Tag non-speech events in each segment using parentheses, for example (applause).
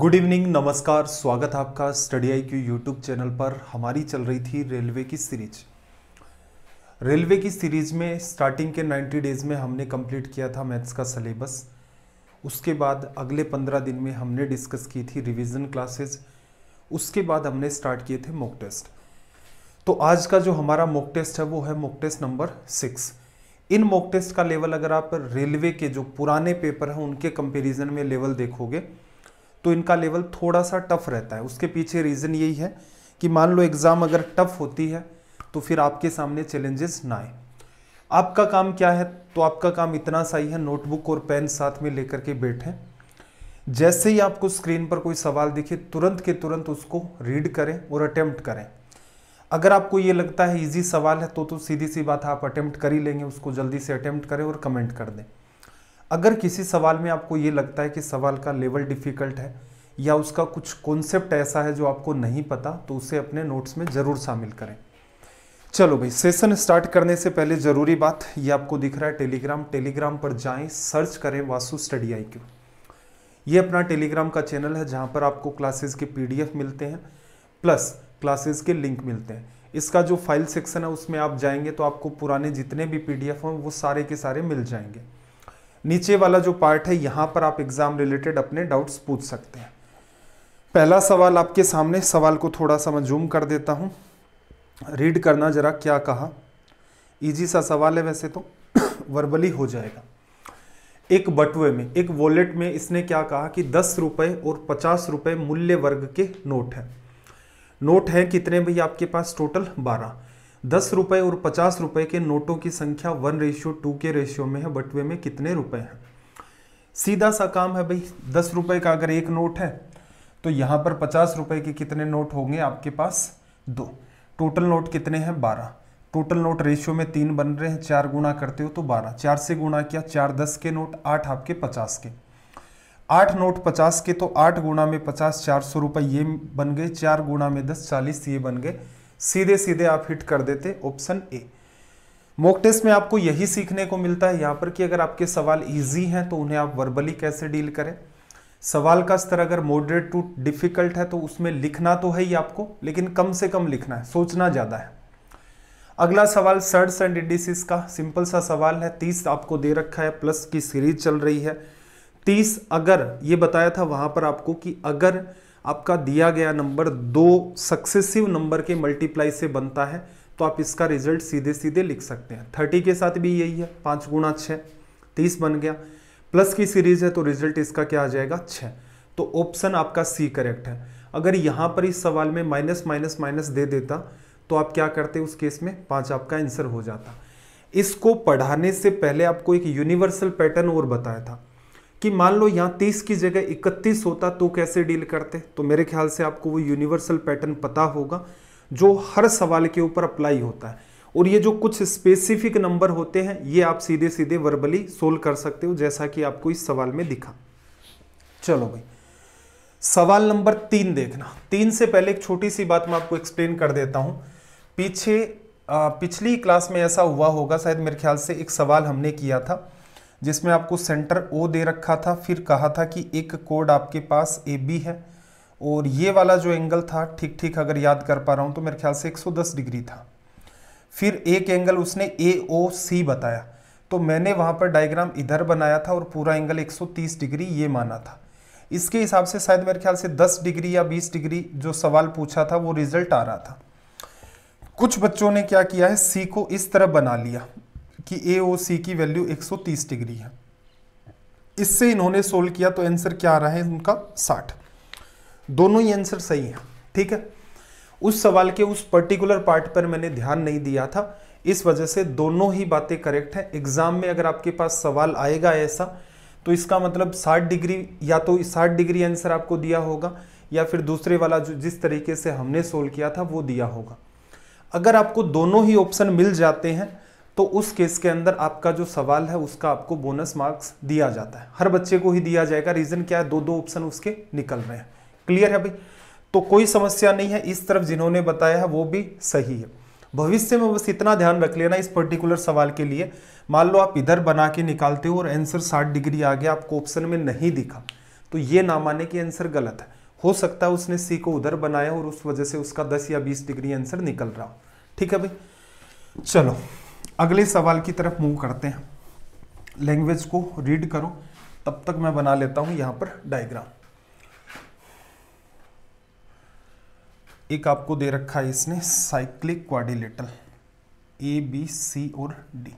good evening नमस्कार स्वागत है आपका study I Q YouTube channel पर हमारी चल रही थी रेलवे की सीरीज रेलवे की सीरीज में स्टार्टिंग के 90 डेज में हमने कंप्लीट किया था मैथ्स का सिलेबस उसके बाद अगले 15 दिन में हमने डिस्कस की थी रिवीजन क्लासेस उसके बाद हमने स्टार्ट किए थे मॉक टेस्ट तो आज का जो हमारा मॉक टेस्ट है वो है मॉक टेस्ट नंबर सिक्स इन मॉक टेस्ट का लेवल अगर आप रेलवे के जो पुराने पेपर हैं उनके कंपेरिजन में लेवल देखोगे तो इनका लेवल थोड़ा सा टफ रहता है उसके पीछे रीज़न यही है कि मान लो एग्ज़ाम अगर टफ होती है तो फिर आपके सामने चैलेंजेस ना आए आपका काम क्या है तो आपका काम इतना ही है नोटबुक और पेन साथ में लेकर के बैठें जैसे ही आपको स्क्रीन पर कोई सवाल दिखे तुरंत के तुरंत उसको रीड करें और अटैम्प्ट करें अगर आपको ये लगता है इजी सवाल है तो तो सीधी सी बात है आप अटैम्प्ट कर ही लेंगे उसको जल्दी से अटैम्प्ट करें और कमेंट कर दें अगर किसी सवाल में आपको ये लगता है कि सवाल का लेवल डिफ़िकल्ट है या उसका कुछ कॉन्सेप्ट ऐसा है जो आपको नहीं पता तो उसे अपने नोट्स में ज़रूर शामिल करें चलो भाई सेशन स्टार्ट करने से पहले ज़रूरी बात ये आपको दिख रहा है टेलीग्राम टेलीग्राम पर जाएं सर्च करें वासु स्टडी आई क्यू ये अपना टेलीग्राम का चैनल है जहाँ पर आपको क्लासेस के पीडीएफ मिलते हैं प्लस क्लासेस के लिंक मिलते हैं इसका जो फाइल सेक्शन है उसमें आप जाएंगे तो आपको पुराने जितने भी पीडीएफ हैं वो सारे के सारे मिल जाएंगे नीचे वाला जो पार्ट है यहां पर आप एग्ज़ाम रिलेटेड अपने डाउट्स पूछ सकते हैं पहला सवाल आपके सामने सवाल को थोड़ा सा मैं जूम कर देता हूं रीड करना ज़रा क्या कहा इजी सा सवाल है वैसे तो वर्बली (coughs) हो जाएगा एक बटुए में एक वॉलेट में इसने क्या कहा कि दस रुपये और पचास रुपये मूल्य वर्ग के नोट हैं नोट हैं कितने भैया आपके पास टोटल बारह दस रुपये और पचास रुपये के नोटों की संख्या वन रेशियो टू के रेशियो में है बटवे में कितने रुपए हैं सीधा सा काम है भाई दस रुपये का अगर एक नोट है तो यहाँ पर पचास रुपये के कितने नोट होंगे आपके पास दो टोटल नोट कितने हैं बारह टोटल नोट रेशियो में तीन बन रहे हैं चार गुणा करते हो तो बारह चार से गुणा किया चार दस के नोट आठ आपके पचास के आठ नोट पचास के तो आठ गुणा में पचास चार सौ रुपये ये बन गए चार गुणा में दस चालीस ये बन गए सीधे सीधे आप हिट कर देते ऑप्शन ए मॉक टेस्ट में आपको यही सीखने को मिलता है यहां पर कि अगर आपके सवाल इजी हैं तो उन्हें आप वर्बली कैसे डील करें सवाल का स्तर अगर मॉडरेट टू डिफ़िकल्ट है तो उसमें लिखना तो है ही आपको लेकिन कम से कम लिखना है सोचना ज़्यादा है अगला सवाल सर्ड्स एंड इंडिसिस का सिंपल सा सवाल है तीस आपको दे रखा है प्लस की सीरीज चल रही है तीस अगर ये बताया था वहां पर आपको कि अगर आपका दिया गया नंबर दो सक्सेसिव नंबर के मल्टीप्लाई से बनता है तो आप इसका रिजल्ट सीधे सीधे लिख सकते हैं थर्टी के साथ भी यही है पाँच गुणा छः तीस बन गया प्लस की सीरीज है तो रिजल्ट इसका क्या आ जाएगा छः तो ऑप्शन आपका सी करेक्ट है अगर यहाँ पर इस सवाल में माइनस माइनस माइनस दे देता तो आप क्या करते उस केस में पाँच आपका आंसर हो जाता इसको पढ़ाने से पहले आपको एक यूनिवर्सल पैटर्न और बताया था कि मान लो यहाँ तीस की जगह इकतीस होता तो कैसे डील करते तो मेरे ख्याल से आपको वो यूनिवर्सल पैटर्न पता होगा जो हर सवाल के ऊपर अप्लाई होता है और ये जो कुछ स्पेसिफिक नंबर होते हैं ये आप सीधे सीधे वर्बली सोल्व कर सकते हो जैसा कि आपको इस सवाल में दिखा चलो भाई सवाल नंबर तीन देखना तीन से पहले एक छोटी सी बात मैं आपको एक्सप्लेन कर देता हूँ पीछे आ, पिछली क्लास में ऐसा हुआ होगा शायद मेरे ख्याल से एक सवाल हमने किया था जिसमें आपको सेंटर ओ दे रखा था फिर कहा था कि एक कोड आपके पास ए बी है और ये वाला जो एंगल था ठीक ठीक अगर याद कर पा रहा हूँ तो मेरे ख्याल से 110 डिग्री था फिर एक एंगल उसने ए ओ सी बताया तो मैंने वहाँ पर डायग्राम इधर बनाया था और पूरा एंगल 130 डिग्री ये माना था इसके हिसाब से शायद मेरे ख्याल से 10 डिग्री या 20 डिग्री जो सवाल पूछा था वो रिजल्ट आ रहा था कुछ बच्चों ने क्या किया है सी को इस तरह बना लिया कि ए ओ सी की वैल्यू 130 डिग्री है इससे इन्होंने सोल्व किया तो आंसर क्या आ रहा है उनका 60 दोनों ही आंसर सही है ठीक है उस सवाल के उस पर्टिकुलर पार्ट पर मैंने ध्यान नहीं दिया था इस वजह से दोनों ही बातें करेक्ट हैं एग्जाम में अगर आपके पास सवाल आएगा ऐसा तो इसका मतलब 60 डिग्री या तो 60 डिग्री आंसर आपको दिया होगा या फिर दूसरे वाला जो जिस तरीके से हमने सोल्व किया था वो दिया होगा अगर आपको दोनों ही ऑप्शन मिल जाते हैं तो उस केस के अंदर आपका जो सवाल है उसका आपको बोनस मार्क्स दिया जाता है हर बच्चे को ही दिया जाएगा रीज़न क्या है दो दो ऑप्शन उसके निकल रहे हैं क्लियर है भाई तो कोई समस्या नहीं है इस तरफ जिन्होंने बताया है वो भी सही है भविष्य में बस इतना ध्यान रख लेना इस पर्टिकुलर सवाल के लिए मान लो आप इधर बना के निकालते हो और आंसर 60 डिग्री आ गया आपको ऑप्शन में नहीं दिखा तो ये ना माने कि आंसर गलत है हो सकता है उसने सी को उधर बनाया और उस वजह से उसका 10 या 20 डिग्री आंसर निकल रहा हो ठीक है भाई चलो अगले सवाल की तरफ मूव करते हैं लैंग्वेज को रीड करो तब तक मैं बना लेता हूं यहां पर डायग्राम एक आपको दे रखा है इसने cyclic quadrilateral A B C और डी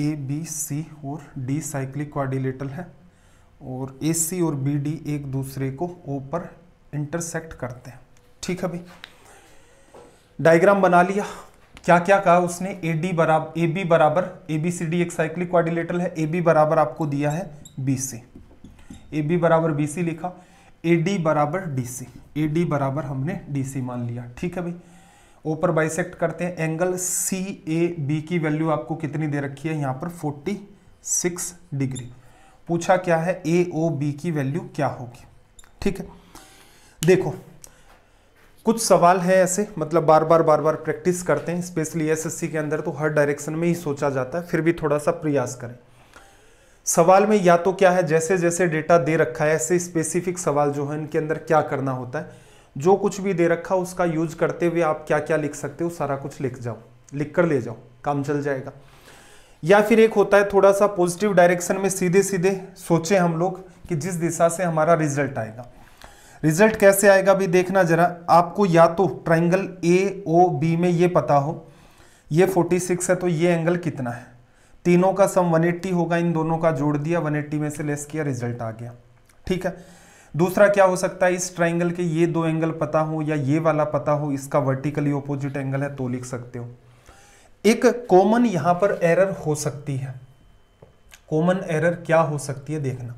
ए बी सी और डी साइक्लिक क्वाडिलेटल है और ए सी और बी डी एक दूसरे को ऊपर इंटरसेक्ट करते हैं ठीक है भाई डायग्राम बना लिया क्या क्या कहा उसने ए डी बराबर ए बी बराबर ए बी सी डी एक साइक्लिक क्वारिलेटरल है ए बी बराबर आपको दिया है बी सी ए बी बराबर बी सी लिखा ए डी बराबर डी सी ए डी बराबर हमने डी सी मान लिया ठीक है भाई ऊपर बाइसेक्ट करते हैं एंगल सी ए बी की वैल्यू आपको कितनी दे रखी है यहाँ पर 46 डिग्री पूछा क्या है ए ओ बी की वैल्यू क्या होगी ठीक है देखो कुछ सवाल हैं ऐसे मतलब बार बार बार बार प्रैक्टिस करते हैं स्पेशली एसएससी के अंदर तो हर डायरेक्शन में ही सोचा जाता है फिर भी थोड़ा सा प्रयास करें सवाल में या तो क्या है जैसे जैसे डेटा दे रखा है ऐसे स्पेसिफिक सवाल जो है इनके अंदर क्या करना होता है जो कुछ भी दे रखा उसका यूज करते हुए आप क्या क्या लिख सकते हो सारा कुछ लिख जाओ लिख कर ले जाओ काम चल जाएगा या फिर एक होता है थोड़ा सा पॉजिटिव डायरेक्शन में सीधे सीधे सोचें हम लोग कि जिस दिशा से हमारा रिजल्ट आएगा रिजल्ट कैसे आएगा भी देखना जरा आपको या तो ट्राइंगल ए ओ बी में ये पता हो ये 46 है तो ये एंगल कितना है तीनों का सम 180 होगा इन दोनों का जोड़ दिया 180 में से लेस किया रिजल्ट आ गया ठीक है दूसरा क्या हो सकता है इस ट्राइंगल के ये दो एंगल पता हो या ये वाला पता हो इसका वर्टिकली ऑपोजिट एंगल है तो लिख सकते हो एक कॉमन यहां पर एरर हो सकती है कॉमन एरर क्या हो सकती है देखना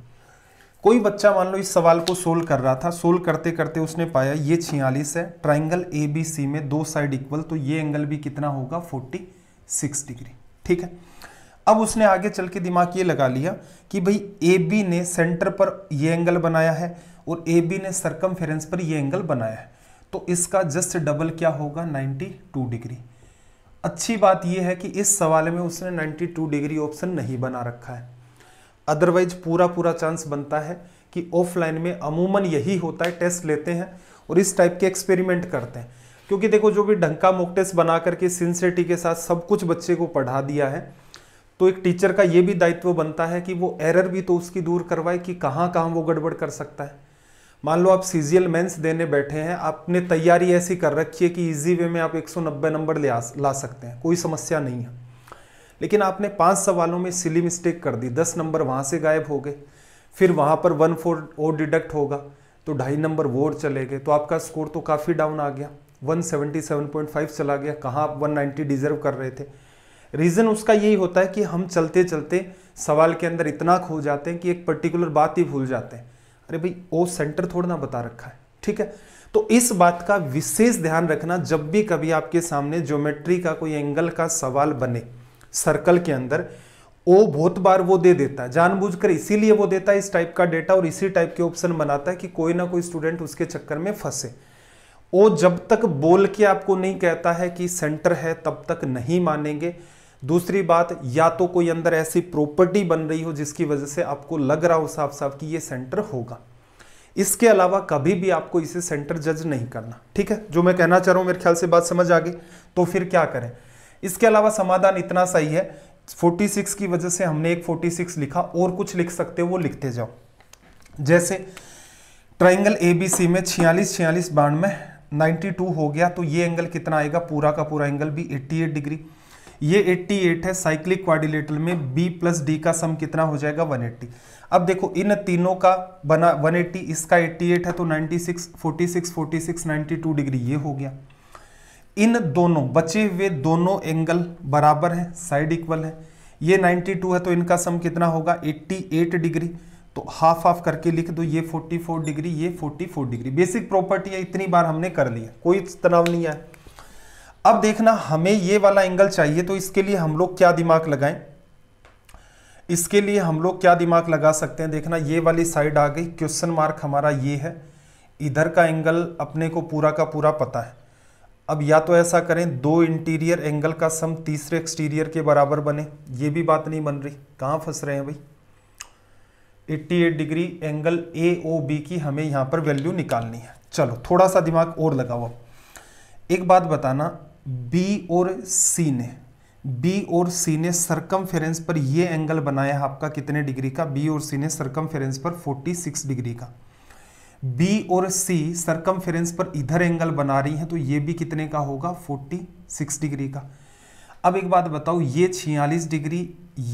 कोई बच्चा मान लो इस सवाल को सोल्व कर रहा था सोल्व करते करते उसने पाया ये छियालीस है ट्राइंगल ए बी सी में दो साइड इक्वल तो ये एंगल भी कितना होगा फोर्टी सिक्स डिग्री ठीक है अब उसने आगे चल के दिमाग ये लगा लिया कि भाई ए बी ने सेंटर पर ये एंगल बनाया है और ए बी ने सरकम पर ये एंगल बनाया है तो इसका जस्ट डबल क्या होगा 92 डिग्री अच्छी बात यह है कि इस सवाल में उसने 92 डिग्री ऑप्शन नहीं बना रखा है अदरवाइज पूरा पूरा चांस बनता है कि ऑफलाइन में अमूमन यही होता है टेस्ट लेते हैं और इस टाइप के एक्सपेरिमेंट करते हैं क्योंकि देखो जो भी ढंका मॉक टेस्ट बना करके सिंसिटी के साथ सब कुछ बच्चे को पढ़ा दिया है तो एक टीचर का ये भी दायित्व बनता है कि वो एरर भी तो उसकी दूर करवाए कि कहाँ कहाँ वो गड़बड़ कर सकता है मान लो आप सी जी देने बैठे हैं आपने तैयारी ऐसी कर रखी है कि ईजी वे में आप एक नंबर ले ला सकते हैं कोई समस्या नहीं है लेकिन आपने पांच सवालों में सिली मिस्टेक कर दी दस नंबर वहां से गायब हो गए फिर वहां पर वन फोर और डिडक्ट होगा तो ढाई नंबर और चले गए तो आपका स्कोर तो काफ़ी डाउन आ गया 177.5 चला गया कहाँ आप 190 डिजर्व कर रहे थे रीज़न उसका यही होता है कि हम चलते चलते सवाल के अंदर इतना खो जाते हैं कि एक पर्टिकुलर बात ही भूल जाते हैं अरे भाई वो सेंटर थोड़ा ना बता रखा है ठीक है तो इस बात का विशेष ध्यान रखना जब भी कभी आपके सामने ज्योमेट्री का कोई एंगल का सवाल बने सर्कल के अंदर ओ बहुत बार वो दे देता है जानबूझकर इसीलिए वो देता है इस टाइप का डेटा और इसी टाइप के ऑप्शन बनाता है कि कोई ना कोई स्टूडेंट उसके चक्कर में फंसे ओ जब तक बोल के आपको नहीं कहता है कि सेंटर है तब तक नहीं मानेंगे दूसरी बात या तो कोई अंदर ऐसी प्रॉपर्टी बन रही हो जिसकी वजह से आपको लग रहा हो साफ साफ कि ये सेंटर होगा इसके अलावा कभी भी आपको इसे सेंटर जज नहीं करना ठीक है जो मैं कहना चाह रहा हूँ मेरे ख्याल से बात समझ आ गई तो फिर क्या करें इसके अलावा समाधान इतना सही है 46 की वजह से हमने एक 46 लिखा और कुछ लिख सकते हो वो लिखते जाओ जैसे ट्राइंगल ए बी सी में छियालीस छियालीस में 92 हो गया तो ये एंगल कितना आएगा पूरा का पूरा एंगल भी 88 डिग्री ये 88 है साइक्लिक क्वारिलेटर में b प्लस डी का सम कितना हो जाएगा 180 अब देखो इन तीनों का बना 180 इसका 88 है तो 96 46 46 92 डिग्री ये हो गया इन दोनों बचे हुए दोनों एंगल बराबर हैं साइड इक्वल है ये 92 है तो इनका सम कितना होगा 88 डिग्री तो हाफ हाफ करके लिख दो ये 44 डिग्री ये 44 डिग्री बेसिक प्रॉपर्टी है इतनी बार हमने कर लिया कोई तनाव नहीं आया अब देखना हमें ये वाला एंगल चाहिए तो इसके लिए हम लोग क्या दिमाग लगाएं इसके लिए हम लोग क्या दिमाग लगा सकते हैं देखना ये वाली साइड आ गई क्वेश्चन मार्क हमारा ये है इधर का एंगल अपने को पूरा का पूरा पता है अब या तो ऐसा करें दो इंटीरियर एंगल का सम तीसरे एक्सटीरियर के बराबर बने ये भी बात नहीं बन रही कहाँ फंस रहे हैं भाई 88 degree angle A O B की हमें यहाँ पर वैल्यू निकालनी है चलो थोड़ा सा दिमाग और लगाओ एक बात बताना बी और सी ने बी और सी ने सरकम पर ये एंगल बनाया आपका कितने डिग्री का बी और सी ने सरकम पर फोर्टी डिग्री का बी और सी सरकम पर इधर एंगल बना रही हैं तो ये भी कितने का होगा 46 डिग्री का अब एक बात बताओ ये 46 डिग्री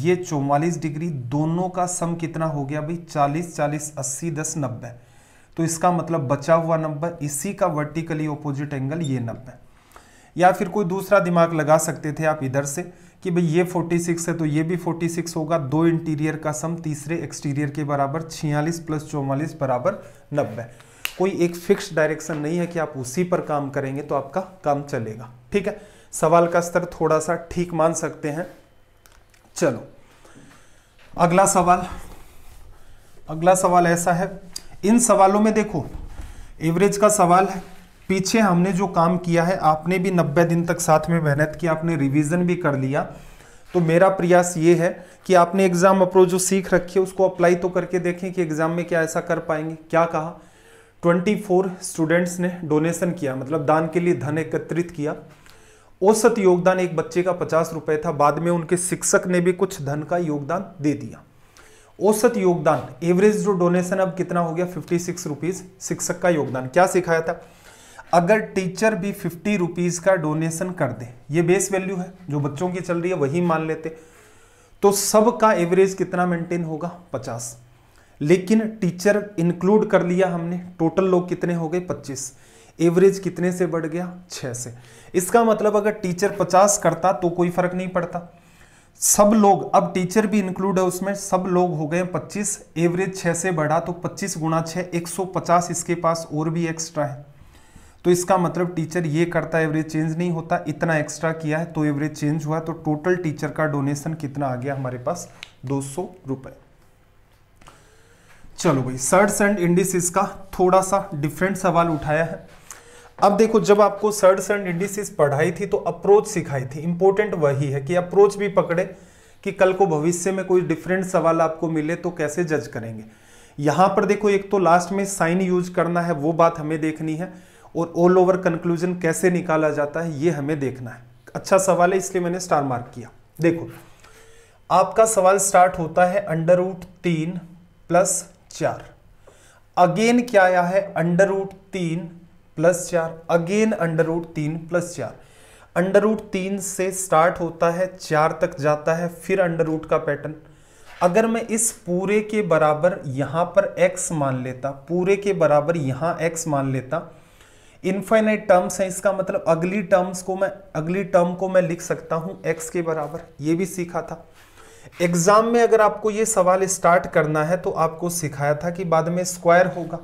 ये 44 डिग्री दोनों का सम कितना हो गया भाई 40 40 80 10 नब्बे तो इसका मतलब बचा हुआ नब्बे इसी का वर्टिकली ऑपोजिट एंगल ये नब्बे या फिर कोई दूसरा दिमाग लगा सकते थे आप इधर से कि भाई ये 46 है तो ये भी 46 होगा दो इंटीरियर का सम तीसरे एक्सटीरियर के बराबर छियालीस प्लस चौवालीस बराबर नब्बे कोई एक फिक्स डायरेक्शन नहीं है कि आप उसी पर काम करेंगे तो आपका काम चलेगा ठीक है सवाल का स्तर थोड़ा सा ठीक मान सकते हैं चलो अगला सवाल अगला सवाल ऐसा है इन सवालों में देखो एवरेज का सवाल है पीछे हमने जो काम किया है आपने भी नब्बे दिन तक साथ में मेहनत की आपने रिविज़न भी कर लिया तो मेरा प्रयास ये है कि आपने एग्ज़ाम अप्रोच जो सीख रखी है उसको अप्लाई तो करके देखें कि एग्ज़ाम में क्या ऐसा कर पाएंगे क्या कहा 24 स्टूडेंट्स ने डोनेशन किया मतलब दान के लिए धन एकत्रित किया औसत योगदान एक बच्चे का पचास रुपये था बाद में उनके शिक्षक ने भी कुछ धन का योगदान दे दिया औसत योगदान एवरेज जो डोनेशन अब कितना हो गया फिफ्टी सिक्स रुपीज़ शिक्षक का योगदान क्या सिखाया था अगर टीचर भी फिफ्टी रुपीज़ का डोनेशन कर दे ये बेस वैल्यू है जो बच्चों की चल रही है वही मान लेते तो सब का एवरेज कितना मेंटेन होगा पचास लेकिन टीचर इंक्लूड कर लिया हमने टोटल लोग कितने हो गए पच्चीस एवरेज कितने से बढ़ गया छः से इसका मतलब अगर टीचर पचास करता तो कोई फर्क नहीं पड़ता सब लोग अब टीचर भी इंक्लूड है उसमें सब लोग हो गए पच्चीस एवरेज छः से बढ़ा तो पच्चीस गुणा छः एक इसके पास और भी एक्स्ट्रा है तो इसका मतलब टीचर ये करता है एवरेज चेंज नहीं होता इतना एक्स्ट्रा किया है तो एवरेज चेंज हुआ तो टोटल टीचर का डोनेशन कितना आ गया हमारे पास दो सौ चलो भाई सर्ड्स एंड इंडिसिस का थोड़ा सा डिफरेंट सवाल उठाया है अब देखो जब आपको सर्ड्स एंड इंडिसिस पढ़ाई थी तो अप्रोच सिखाई थी इंपॉर्टेंट वही है कि अप्रोच भी पकड़े कि कल को भविष्य में कोई डिफरेंट सवाल आपको मिले तो कैसे जज करेंगे यहां पर देखो एक तो लास्ट में साइन यूज करना है वो बात हमें देखनी है और ऑल ओवर कंक्लूजन कैसे निकाला जाता है ये हमें देखना है अच्छा सवाल है इसलिए मैंने स्टार मार्क किया देखो आपका सवाल स्टार्ट होता है अंडर रूट तीन प्लस चार अगेन क्या आया है अंडर रूट तीन प्लस चार अगेन अंडर रूट तीन प्लस चार अंडर रूट तीन से स्टार्ट होता है चार तक जाता है फिर अंडर रूट का पैटर्न अगर मैं इस पूरे के बराबर यहाँ पर x मान लेता पूरे के बराबर यहाँ x मान लेता इनफाइनाइट टर्म्स है इसका मतलब अगली टर्म्स को मैं अगली टर्म को मैं लिख सकता हूं एक्स के बराबर ये भी सीखा था एग्जाम में अगर आपको ये सवाल स्टार्ट करना है तो आपको सिखाया था कि बाद में स्क्वायर होगा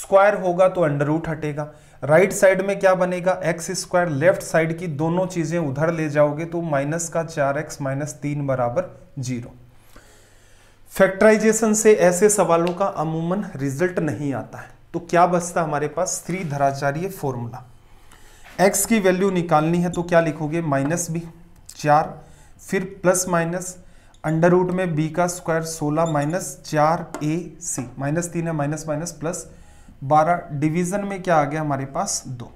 स्क्वायर होगा तो अंडर रूट हटेगा राइट साइड में क्या बनेगा एक्स स्क्वायर लेफ्ट साइड की दोनों चीज़ें उधर ले जाओगे तो माइनस का चार एक्स माइनस तीन बराबर जीरो फैक्टराइजेशन से ऐसे सवालों का अमूमन रिजल्ट नहीं आता है तो क्या बचता हमारे पास धराचार्य फॉर्मूला एक्स की वैल्यू निकालनी है तो क्या लिखोगे माइनस बी चार फिर प्लस माइनस अंडर रूट में बी का स्क्वायर सोलह माइनस चार ए सी माइनस तीन है माइनस माइनस प्लस बारह डिवीजन में क्या आ गया हमारे पास दो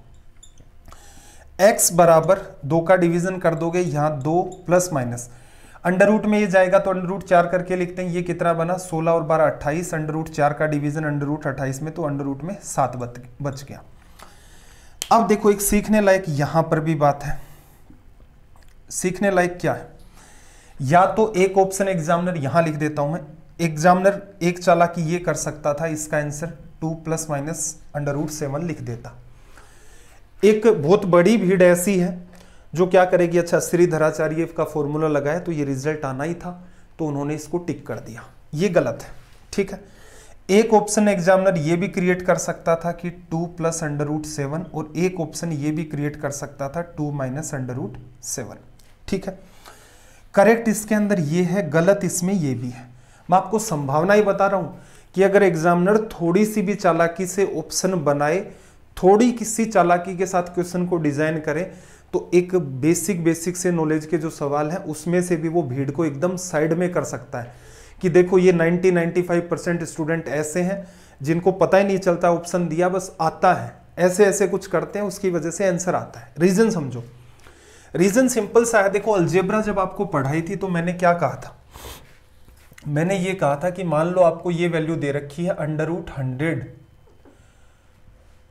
एक्स बराबर दो का डिवीजन कर दोगे यहां दो प्लस माइनस अंडर रूट में ये जाएगा तो अंडर रूट चार करके लिखते हैं ये कितना बना सोलह और बारह अट्ठाईस अंडर रूट चार का डिवीजन अंडर रूट अट्ठाईस में तो अंडर रूट में सात बच गया अब देखो एक सीखने लायक यहां पर भी बात है सीखने लायक क्या है या तो एक ऑप्शन एग्जामिनर यहां लिख देता हूं मैं एग्जामिनर एक चाला चालाकी ये कर सकता था इसका answer two plus minus under root seven लिख देता एक बहुत बड़ी भीड़ ऐसी है जो क्या करेगी अच्छा श्रीधराचार्य का फॉर्मूला लगाया तो ये रिजल्ट आना ही था तो उन्होंने इसको टिक कर दिया ये गलत है ठीक है एक ऑप्शन एग्जामिनर ये भी क्रिएट कर सकता था कि two plus under root seven और एक ऑप्शन ये भी क्रिएट कर सकता था two minus under root seven ठीक है करेक्ट इसके अंदर ये है गलत इसमें ये भी है मैं आपको संभावना ही बता रहा हूं कि अगर एग्जामिनर थोड़ी सी भी चालाकी से ऑप्शन बनाए थोड़ी किसी चालाकी के साथ क्वेश्चन को डिजाइन करे तो एक बेसिक बेसिक से नॉलेज के जो सवाल हैं उसमें से भी वो भीड़ को एकदम साइड में कर सकता है कि देखो ये 90 95 परसेंट स्टूडेंट ऐसे हैं जिनको पता ही नहीं चलता ऑप्शन दिया बस आता है ऐसे ऐसे कुछ करते हैं उसकी वजह से आंसर आता है रीज़न समझो रीज़न सिंपल सा है देखो अल्जेब्रा जब आपको पढ़ाई थी तो मैंने क्या कहा था मैंने ये कहा था कि मान लो आपको ये वैल्यू दे रखी है अंडर रूट हंड्रेड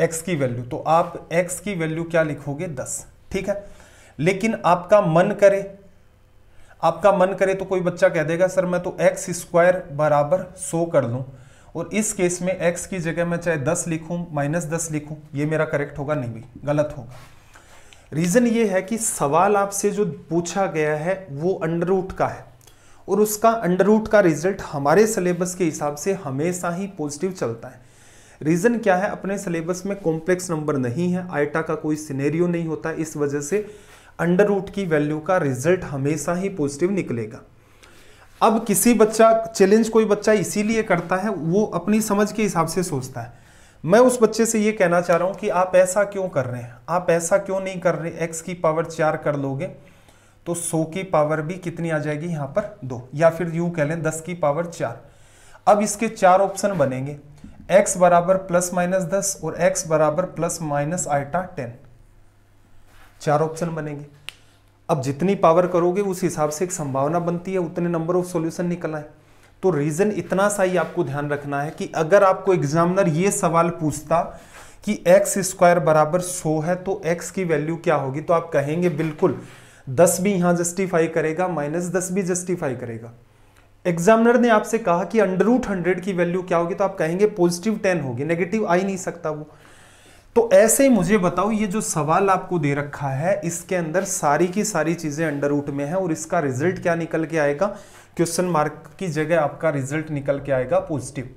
एक्स की वैल्यू तो आप एक्स की वैल्यू क्या लिखोगे दस ठीक है लेकिन आपका मन करे आपका मन करे तो कोई बच्चा कह देगा सर मैं तो एक्स स्क्वायर बराबर सो कर लूं और इस केस में एक्स की जगह मैं चाहे दस लिखूं माइनस दस लिखूं ये मेरा करेक्ट होगा नहीं भी गलत होगा रीज़न ये है कि सवाल आपसे जो पूछा गया है वो अंडर रूट का है और उसका अंडर रूट का रिजल्ट हमारे सिलेबस के हिसाब से हमेशा ही पॉजिटिव चलता है रीज़न क्या है अपने सिलेबस में कॉम्प्लेक्स नंबर नहीं है आईटा का कोई सिनेरियो नहीं होता इस वजह से अंडर रूट की वैल्यू का रिजल्ट हमेशा ही पॉजिटिव निकलेगा अब किसी बच्चा चैलेंज कोई बच्चा इसीलिए करता है वो अपनी समझ के हिसाब से सोचता है मैं उस बच्चे से ये कहना चाह रहा हूँ कि आप ऐसा क्यों कर रहे हैं आप ऐसा क्यों नहीं कर रहे एक्स की पावर चार कर लोगे तो सौ की पावर भी कितनी आ जाएगी यहाँ पर दो या फिर यूँ कह लें दस की पावर चार अब इसके चार ऑप्शन बनेंगे x बराबर प्लस माइनस दस और x बराबर प्लस माइनस आइटा टेन चार ऑप्शन बनेंगे अब जितनी पावर करोगे उस हिसाब से एक संभावना बनती है उतने नंबर ऑफ सॉल्यूशन निकल आए तो रीजन इतना सा ही आपको ध्यान रखना है कि अगर आपको एग्जामिनर ये सवाल पूछता कि एक्स स्क्वायर बराबर सो है तो एक्स की वैल्यू क्या होगी तो आप कहेंगे बिल्कुल दस भी यहां जस्टिफाई करेगा माइनस दस भी जस्टिफाई करेगा एग्जामिनर ने आपसे कहा कि अंडर रूट हंड्रेड की वैल्यू क्या होगी तो आप कहेंगे पॉजिटिव टेन होगी नेगेटिव आ ही नहीं सकता वो तो ऐसे ही मुझे बताओ ये जो सवाल आपको दे रखा है इसके अंदर सारी की सारी चीज़ें अंडर रूट में है और इसका रिजल्ट क्या निकल के आएगा क्वेश्चन मार्क की जगह आपका रिजल्ट निकल के आएगा पॉजिटिव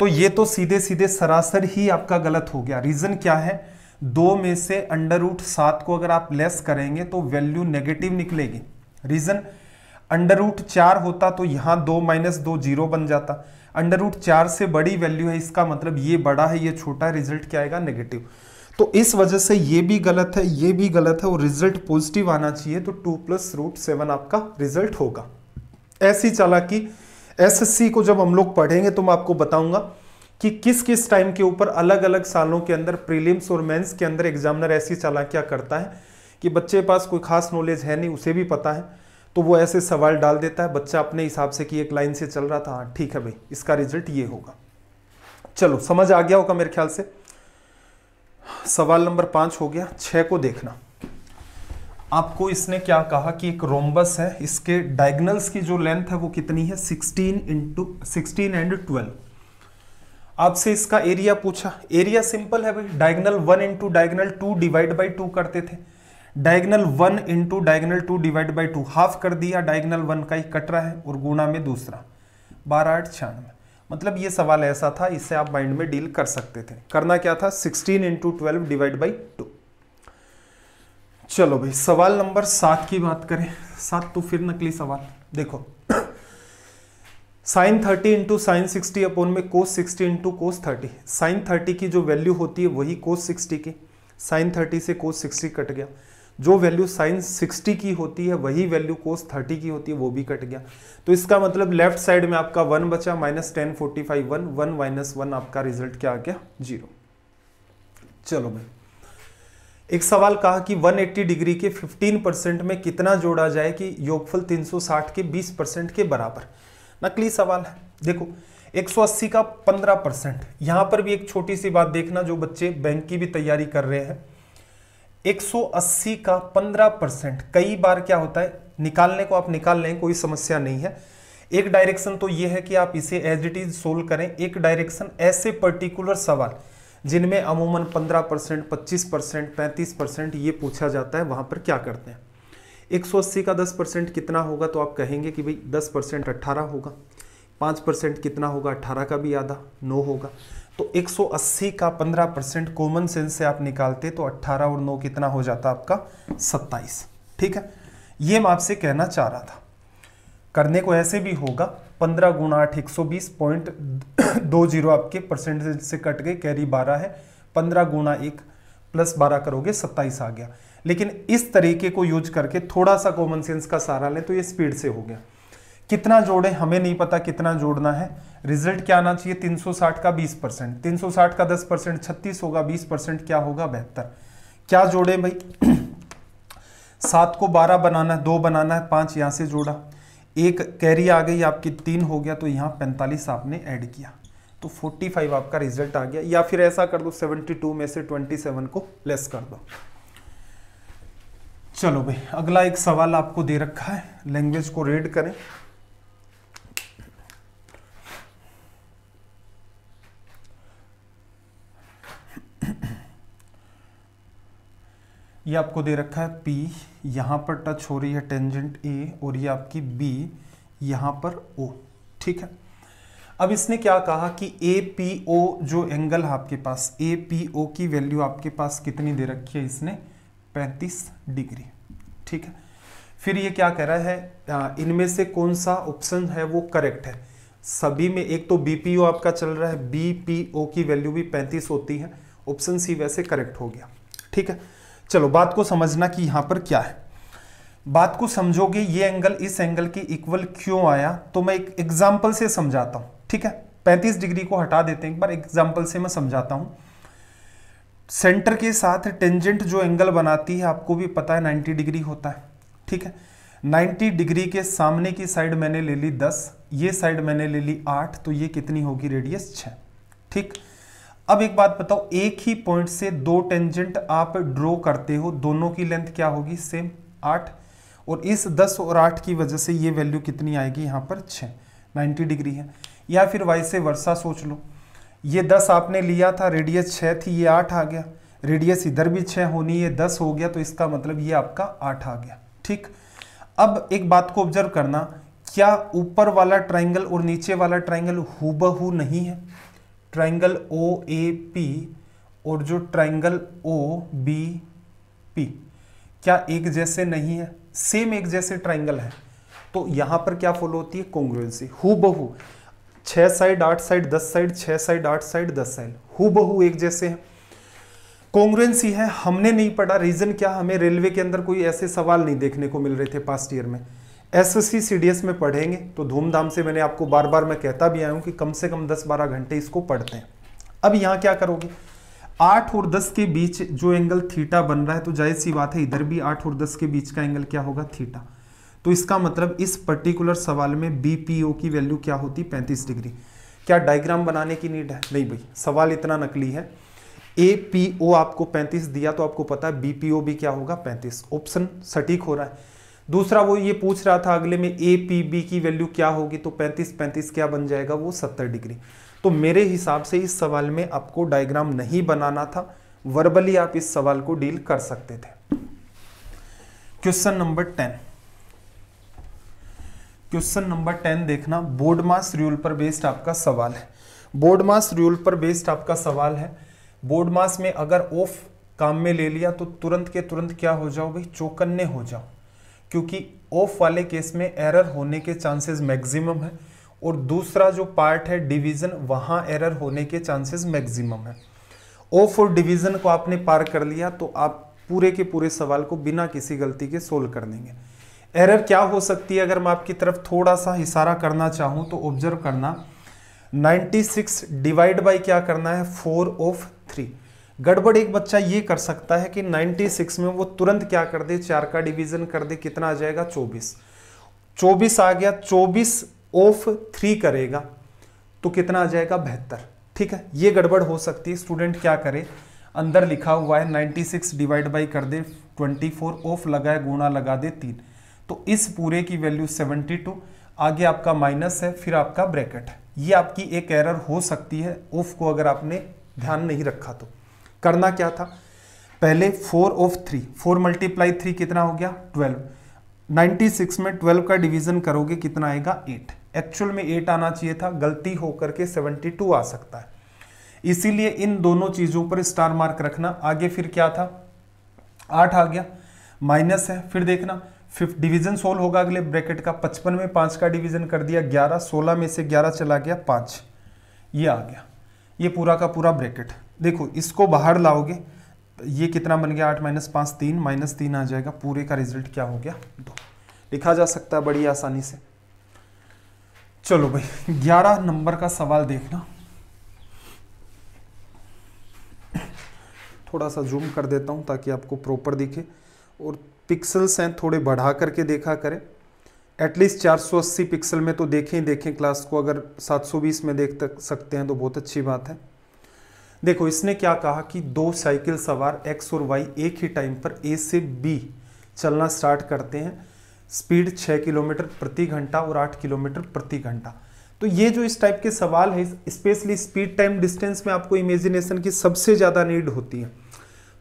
तो ये तो सीधे सीधे सरासर ही आपका गलत हो गया रीज़न क्या है दो में से अंडर रूट सात को अगर आप लेस करेंगे तो वैल्यू नेगेटिव निकलेगी रीज़न अंडर रूट चार होता तो यहाँ दो माइनस दो जीरो बन जाता अंडर रूट चार से बड़ी वैल्यू है इसका मतलब ये बड़ा है ये छोटा है रिजल्ट क्या आएगा नेगेटिव तो इस वजह से ये भी गलत है ये भी गलत है और रिजल्ट पॉजिटिव आना चाहिए तो टू प्लस रूट सेवन आपका रिजल्ट होगा ऐसी चालाकी एसएससी को जब हम लोग पढ़ेंगे तो मैं आपको बताऊंगा कि किस किस टाइम के ऊपर अलग अलग सालों के अंदर प्रीलिम्स और मेंस के अंदर एग्जामिनर ऐसी चालाकियाँ करता है कि बच्चे पास कोई खास नॉलेज है नहीं उसे भी पता है तो वो ऐसे सवाल डाल देता है बच्चा अपने हिसाब से कि एक लाइन से चल रहा था हाँ ठीक है भाई इसका रिजल्ट ये होगा चलो समझ आ गया होगा मेरे ख्याल से सवाल नंबर पांच हो गया छः को देखना आपको इसने क्या कहा कि एक रोम्बस है इसके डायगनल्स की जो लेंथ है वो कितनी है 16 इंटू सिक्सटीन एंड 12 आपसे इसका एरिया पूछा एरिया सिंपल है भाई diagonal one into diagonal two divide by two करते थे diagonal one into diagonal two divide by two half कर दिया डायगनल वन का ही कट रहा है और गुणा में दूसरा बारह आठ छियानवे मतलब ये सवाल ऐसा था इससे आप माइंड में डील कर सकते थे करना क्या था sixteen into twelve divide by two चलो भाई सवाल नंबर सात की बात करें सात तो फिर नकली सवाल देखो sine thirty into sine sixty upon में cos sixty into cos thirty sine thirty की जो वैल्यू होती है वही कोस सिक्सटी की साइन थर्टी से कोस सिक्सटी कट गया जो वैल्यू साइन 60 की होती है वही वैल्यू कोस 30 की होती है वो भी कट गया तो इसका मतलब लेफ्ट साइड में आपका वन बचा minus ten forty five one one minus one आपका रिजल्ट क्या आ गया जीरो चलो भाई एक सवाल कहा कि 180 डिग्री के 15 परसेंट में कितना जोड़ा जाए कि योगफल 360 के 20 परसेंट के बराबर नकली सवाल है देखो 180 का 15 परसेंट यहां पर भी एक छोटी सी बात देखना जो बच्चे बैंक की भी तैयारी कर रहे हैं 180 का 15 परसेंट कई बार क्या होता है निकालने को आप निकाल लें कोई समस्या नहीं है एक डायरेक्शन तो यह है कि आप इसे एज इट इज सोल्व करें एक डायरेक्शन ऐसे पर्टिकुलर सवाल जिनमें अमूमन 15 परसेंट पच्चीस परसेंट पैंतीस परसेंट ये पूछा जाता है वहां पर क्या करते हैं 180 का 10 परसेंट कितना होगा तो आप कहेंगे कि भाई 10 परसेंट अट्ठारह होगा 5 परसेंट कितना होगा 18 का भी आधा 9 होगा तो 180 का 15 परसेंट कॉमन सेंस से आप निकालते तो 18 और 9 कितना हो जाता आपका 27 ठीक है ये मैं आपसे कहना चाह रहा था करने को ऐसे भी होगा 15 गुणा आठ एक पॉइंट दो जीरो आपके परसेंट से कट गए कैरी 12 है 15 गुणा एक प्लस 12 करोगे 27 आ गया लेकिन इस तरीके को यूज करके थोड़ा सा कॉमन सेंस का सहारा लें तो ये स्पीड से हो गया कितना जोड़े हमें नहीं पता कितना जोड़ना है रिजल्ट क्या आना चाहिए 360 का 20 परसेंट तीन का 10 परसेंट छत्तीस होगा 20 परसेंट क्या होगा बेहतर क्या जोड़े भाई (clears throat) सात को बारह बनाना है दो बनाना है पांच यहां से जोड़ा एक कैरी आ गई आपकी तीन हो गया तो यहाँ पैंतालीस आपने ऐड किया तो 45 आपका रिजल्ट आ गया या फिर ऐसा कर दो 72 में से 27 को लेस कर दो चलो भाई अगला एक सवाल आपको दे रखा है लैंग्वेज को रीड करें ये आपको दे रखा है P यहाँ पर टच हो रही है टेंजेंट A और ये आपकी B यहाँ पर O ठीक है अब इसने क्या कहा कि ए पी ओ जो एंगल है आपके पास ए पी ओ की वैल्यू आपके पास कितनी दे रखी है इसने 35 डिग्री ठीक है फिर ये क्या कह रहा है इनमें से कौन सा ऑप्शन है वो करेक्ट है सभी में एक तो बी पी ओ आपका चल रहा है बी पी ओ की वैल्यू भी 35 होती है ऑप्शन सी वैसे करेक्ट हो गया ठीक है चलो बात को समझना कि यहां पर क्या है बात को समझोगे ये एंगल इस एंगल के इक्वल क्यों आया तो मैं एक एग्जाम्पल से समझाता हूं ठीक है 35 डिग्री को हटा देते हैं एक बार एग्जाम्पल से मैं समझाता हूं सेंटर के साथ टेंजेंट जो एंगल बनाती है आपको भी पता है 90 डिग्री होता है ठीक है 90 डिग्री के सामने की साइड मैंने ले ली 10 ये साइड मैंने ले ली 8 तो ये कितनी होगी रेडियस 6 ठीक अब एक बात बताओ एक ही पॉइंट से दो टेंजेंट आप ड्रॉ करते हो दोनों की लेंथ क्या होगी सेम आठ और इस दस और आठ की वजह से ये वैल्यू कितनी आएगी यहाँ पर छः नाइन्टी डिग्री है या फिर वाई से वर्षा सोच लो ये दस आपने लिया था रेडियस छः थी ये आठ आ गया रेडियस इधर भी छः होनी है दस हो गया तो इसका मतलब ये आपका आठ आ गया ठीक अब एक बात को ऑब्जर्व करना क्या ऊपर वाला ट्राइंगल और नीचे वाला ट्राइंगल हु नहीं है ट्राइंगल ओ ए पी और जो ट्राइंगल ओ बी पी क्या एक जैसे नहीं है सेम एक जैसे ट्राइंगल है तो यहां पर क्या फॉलो होती है कॉन्ग्रुएंसी हु बहु छः साइड आठ साइड दस साइड छ साइड आठ साइड दस साइड हु बहु एक जैसे है कॉन्ग्रुएंसी है हमने नहीं पढ़ा रीज़न क्या हमें रेलवे के अंदर कोई ऐसे सवाल नहीं देखने को मिल रहे थे पास्ट ईयर में S C C D S में पढ़ेंगे तो धूमधाम से मैंने आपको बार बार मैं कहता भी आया हूँ कि कम से कम 10-12 घंटे इसको पढ़ते हैं अब यहाँ क्या करोगे आठ और दस के बीच जो एंगल थीटा बन रहा है तो जाहिर सी बात है इधर भी आठ और दस के बीच का एंगल क्या होगा थीटा तो इसका मतलब इस पर्टिकुलर सवाल में बी की वैल्यू क्या होती पैंतीस डिग्री क्या डायग्राम बनाने की नीड है नहीं भाई सवाल इतना नकली है ए आपको पैंतीस दिया तो आपको पता है बी भी क्या होगा पैंतीस ऑप्शन सटीक हो रहा है दूसरा वो ये पूछ रहा था अगले में ए पी बी की वैल्यू क्या होगी तो 35 35 क्या बन जाएगा वो 70 डिग्री तो मेरे हिसाब से इस सवाल में आपको डायग्राम नहीं बनाना था वर्बली आप इस सवाल को डील कर सकते थे question number ten question number ten देखना बोर्ड मास रूल पर बेस्ड आपका सवाल है बोर्ड मास रूल पर बेस्ड आपका सवाल है बोर्ड मास में अगर ऑफ काम में ले लिया तो तुरंत के तुरंत क्या हो जाओ भाई चौकन्ने हो जाओ क्योंकि ऑफ वाले केस में एरर होने के चांसेस मैक्सिमम है और दूसरा जो पार्ट है डिवीज़न वहां एरर होने के चांसेस मैक्सिमम है ऑफ और डिवीज़न को आपने पार कर लिया तो आप पूरे के पूरे सवाल को बिना किसी गलती के सोल्व कर देंगे एरर क्या हो सकती है अगर मैं आपकी तरफ थोड़ा सा इशारा करना चाहूँ तो ऑब्जर्व करना 96 डिवाइड बाय क्या करना है फोर ऑफ थ्री गड़बड़ एक बच्चा ये कर सकता है कि 96 में वो तुरंत क्या कर दे चार का डिवीजन कर दे कितना आ जाएगा 24 24 आ गया 24 ऑफ थ्री करेगा तो कितना आ जाएगा बेहतर ठीक है ये गड़बड़ हो सकती है स्टूडेंट क्या करे अंदर लिखा हुआ है 96 डिवाइड बाई कर दे 24 ऑफ लगाए गुणा लगा दे तीन तो इस पूरे की वैल्यू सेवेंटी आगे आपका माइनस है फिर आपका ब्रैकेट है ये आपकी एक एरर हो सकती है ऑफ को अगर आपने ध्यान नहीं रखा तो करना क्या था पहले four of three four multiply three कितना हो गया ट्वेल्व नाइन्टी सिक्स में ट्वेल्व का डिवीजन करोगे कितना आएगा एट एक्चुअल में एट आना चाहिए था गलती होकर के सेवेंटी टू आ सकता है इसीलिए इन दोनों चीज़ों पर स्टार मार्क रखना आगे फिर क्या था आठ आ गया माइनस है फिर देखना फिफ्थ डिवीजन सोल्व होगा अगले ब्रैकेट का पचपन में पांच का डिवीजन कर दिया ग्यारह सोलह में से ग्यारह चला गया पांच ये आ गया ये पूरा का पूरा ब्रैकेट देखो इसको बाहर लाओगे ये कितना बन गया आठ माइनस पाँच तीन माइनस तीन आ जाएगा पूरे का रिजल्ट क्या हो गया दो लिखा जा सकता है बड़ी आसानी से चलो भाई ग्यारह नंबर का सवाल देखना थोड़ा सा जूम कर देता हूँ ताकि आपको प्रॉपर दिखे और पिक्सल्स हैं थोड़े बढ़ा करके देखा करें एटलीस्ट 480 पिक्सल में तो देखें ही देखें क्लास को अगर 720 में देख सकते हैं तो बहुत अच्छी बात है देखो इसने क्या कहा कि दो साइकिल सवार एक्स और वाई एक ही टाइम पर ए से बी चलना स्टार्ट करते हैं स्पीड 6 किलोमीटर प्रति घंटा और 8 किलोमीटर प्रति घंटा तो ये जो इस टाइप के सवाल है स्पेशली स्पीड टाइम डिस्टेंस में आपको इमेजिनेशन की सबसे ज़्यादा नीड होती है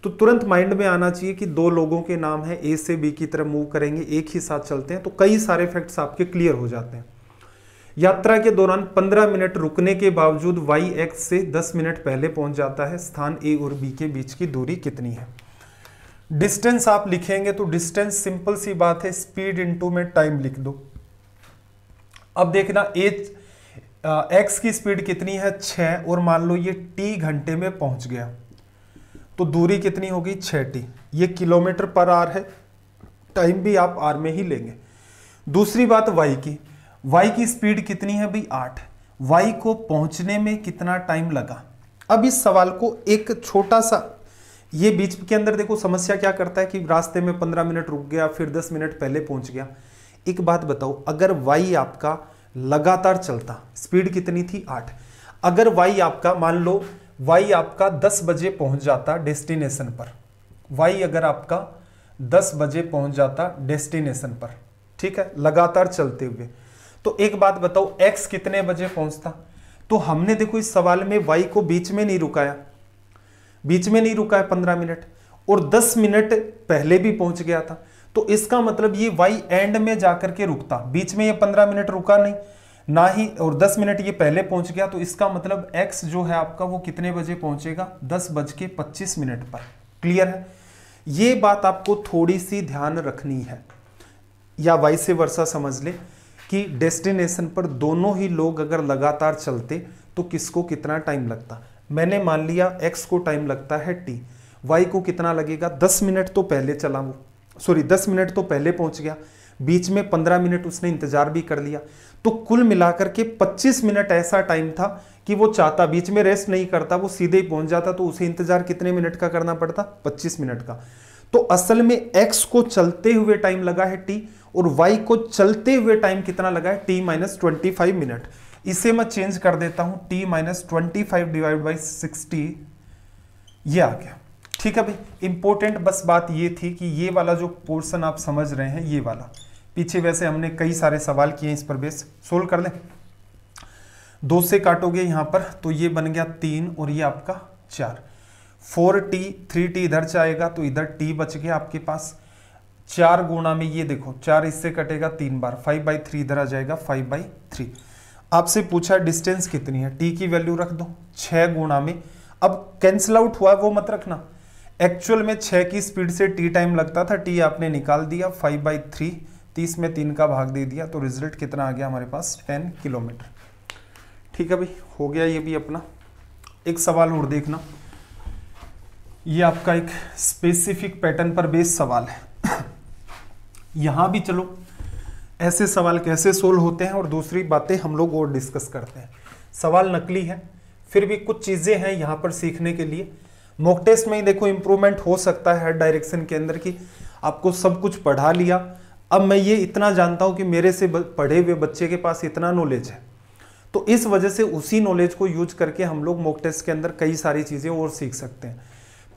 तो तुरंत माइंड में आना चाहिए कि दो लोगों के नाम है ए से बी की तरह मूव करेंगे एक ही साथ चलते हैं तो कई सारे फैक्ट्स आपके क्लियर हो जाते हैं यात्रा के दौरान 15 मिनट रुकने के बावजूद वाई एक्स से 10 मिनट पहले पहुंच जाता है स्थान ए और बी के बीच की दूरी कितनी है डिस्टेंस आप लिखेंगे तो डिस्टेंस सिंपल सी बात है स्पीड इनटू में टाइम लिख दो अब देखना ए एक्स की स्पीड कितनी है छ और मान लो ये टी घंटे में पहुंच गया तो दूरी कितनी होगी छ टी ये किलोमीटर पर आर है टाइम भी आप आर में ही लेंगे दूसरी बात वाई की वाई की स्पीड कितनी है भाई आठ वाई को पहुंचने में कितना टाइम लगा अब इस सवाल को एक छोटा सा ये बीच के अंदर देखो समस्या क्या करता है कि रास्ते में पंद्रह मिनट रुक गया फिर दस मिनट पहले पहुंच गया एक बात बताओ अगर वाई आपका लगातार चलता स्पीड कितनी थी आठ अगर वाई आपका मान लो वाई आपका दस बजे पहुंच जाता डेस्टिनेशन पर वाई अगर आपका दस बजे पहुंच जाता डेस्टिनेशन पर ठीक है लगातार चलते हुए तो एक बात बताओ एक्स कितने बजे पहुंचता तो हमने देखो इस सवाल में वाई को बीच में नहीं रुकाया बीच में नहीं रुकाया पंद्रह मिनट और दस मिनट पहले भी पहुंच गया था तो इसका मतलब ये वाई एंड में जाकर के रुकता बीच में ये पंद्रह मिनट रुका नहीं ना ही और दस मिनट ये पहले पहुंच गया तो इसका मतलब एक्स जो है आपका वो कितने बजे पहुंचेगा दस बज के पच्चीस मिनट पर क्लियर है ये बात आपको थोड़ी सी ध्यान रखनी है या वाई से वर्षा समझ ले कि डेस्टिनेशन पर दोनों ही लोग अगर लगातार चलते तो किसको कितना टाइम लगता मैंने मान लिया एक्स को टाइम लगता है टी वाई को कितना लगेगा दस मिनट तो पहले चला वो सॉरी दस मिनट तो पहले पहुंच गया बीच में पंद्रह मिनट उसने इंतजार भी कर लिया तो कुल मिलाकर के पच्चीस मिनट ऐसा टाइम था कि वो चाहता बीच में रेस्ट नहीं करता वो सीधे ही पहुंच जाता तो उसे इंतजार कितने मिनट का करना पड़ता पच्चीस मिनट का तो असल में एक्स को चलते हुए टाइम लगा है टी और वाई को चलते हुए टाइम कितना लगा है T minus twenty five minute इसे मैं चेंज कर देता हूं T minus twenty five divide by sixty ये आ गया ठीक है भाई इंपॉर्टेंट बस बात ये थी कि ये वाला जो पोर्शन आप समझ रहे हैं ये वाला पीछे वैसे हमने कई सारे सवाल किए इस पर बेस सोल्व कर लें दो से काटोगे यहां पर तो ये बन गया तीन और ये आपका चार फोर टी थ्री टी इधर जाएगा तो इधर टी बच गया आपके पास चार गुणा में ये देखो चार इससे कटेगा तीन बार फाइव बाई थ्री इधर आ जाएगा फाइव बाई थ्री आपसे पूछा डिस्टेंस कितनी है टी की वैल्यू रख दो छह गुणा में अब कैंसिल आउट हुआ है वो मत रखना एक्चुअल में छह की स्पीड से टी टाइम लगता था टी आपने निकाल दिया फाइव बाई थ्री तीस में तीन का भाग दे दिया तो रिजल्ट कितना आ गया हमारे पास टेन किलोमीटर ठीक है भाई हो गया ये भी अपना एक सवाल और देखना ये आपका एक स्पेसिफिक पैटर्न पर बेस्ड सवाल है यहां भी चलो ऐसे सवाल कैसे सोल्व होते हैं और दूसरी बातें हम लोग और डिस्कस करते हैं सवाल नकली है फिर भी कुछ चीज़ें हैं यहां पर सीखने के लिए मॉक टेस्ट में ही देखो इंप्रूवमेंट हो सकता है डायरेक्शन के अंदर की आपको सब कुछ पढ़ा लिया अब मैं ये इतना जानता हूं कि मेरे से पढ़े हुए बच्चे के पास इतना नॉलेज है तो इस वजह से उसी नॉलेज को यूज करके हम लोग मॉक टेस्ट के अंदर कई सारी चीज़ें और सीख सकते हैं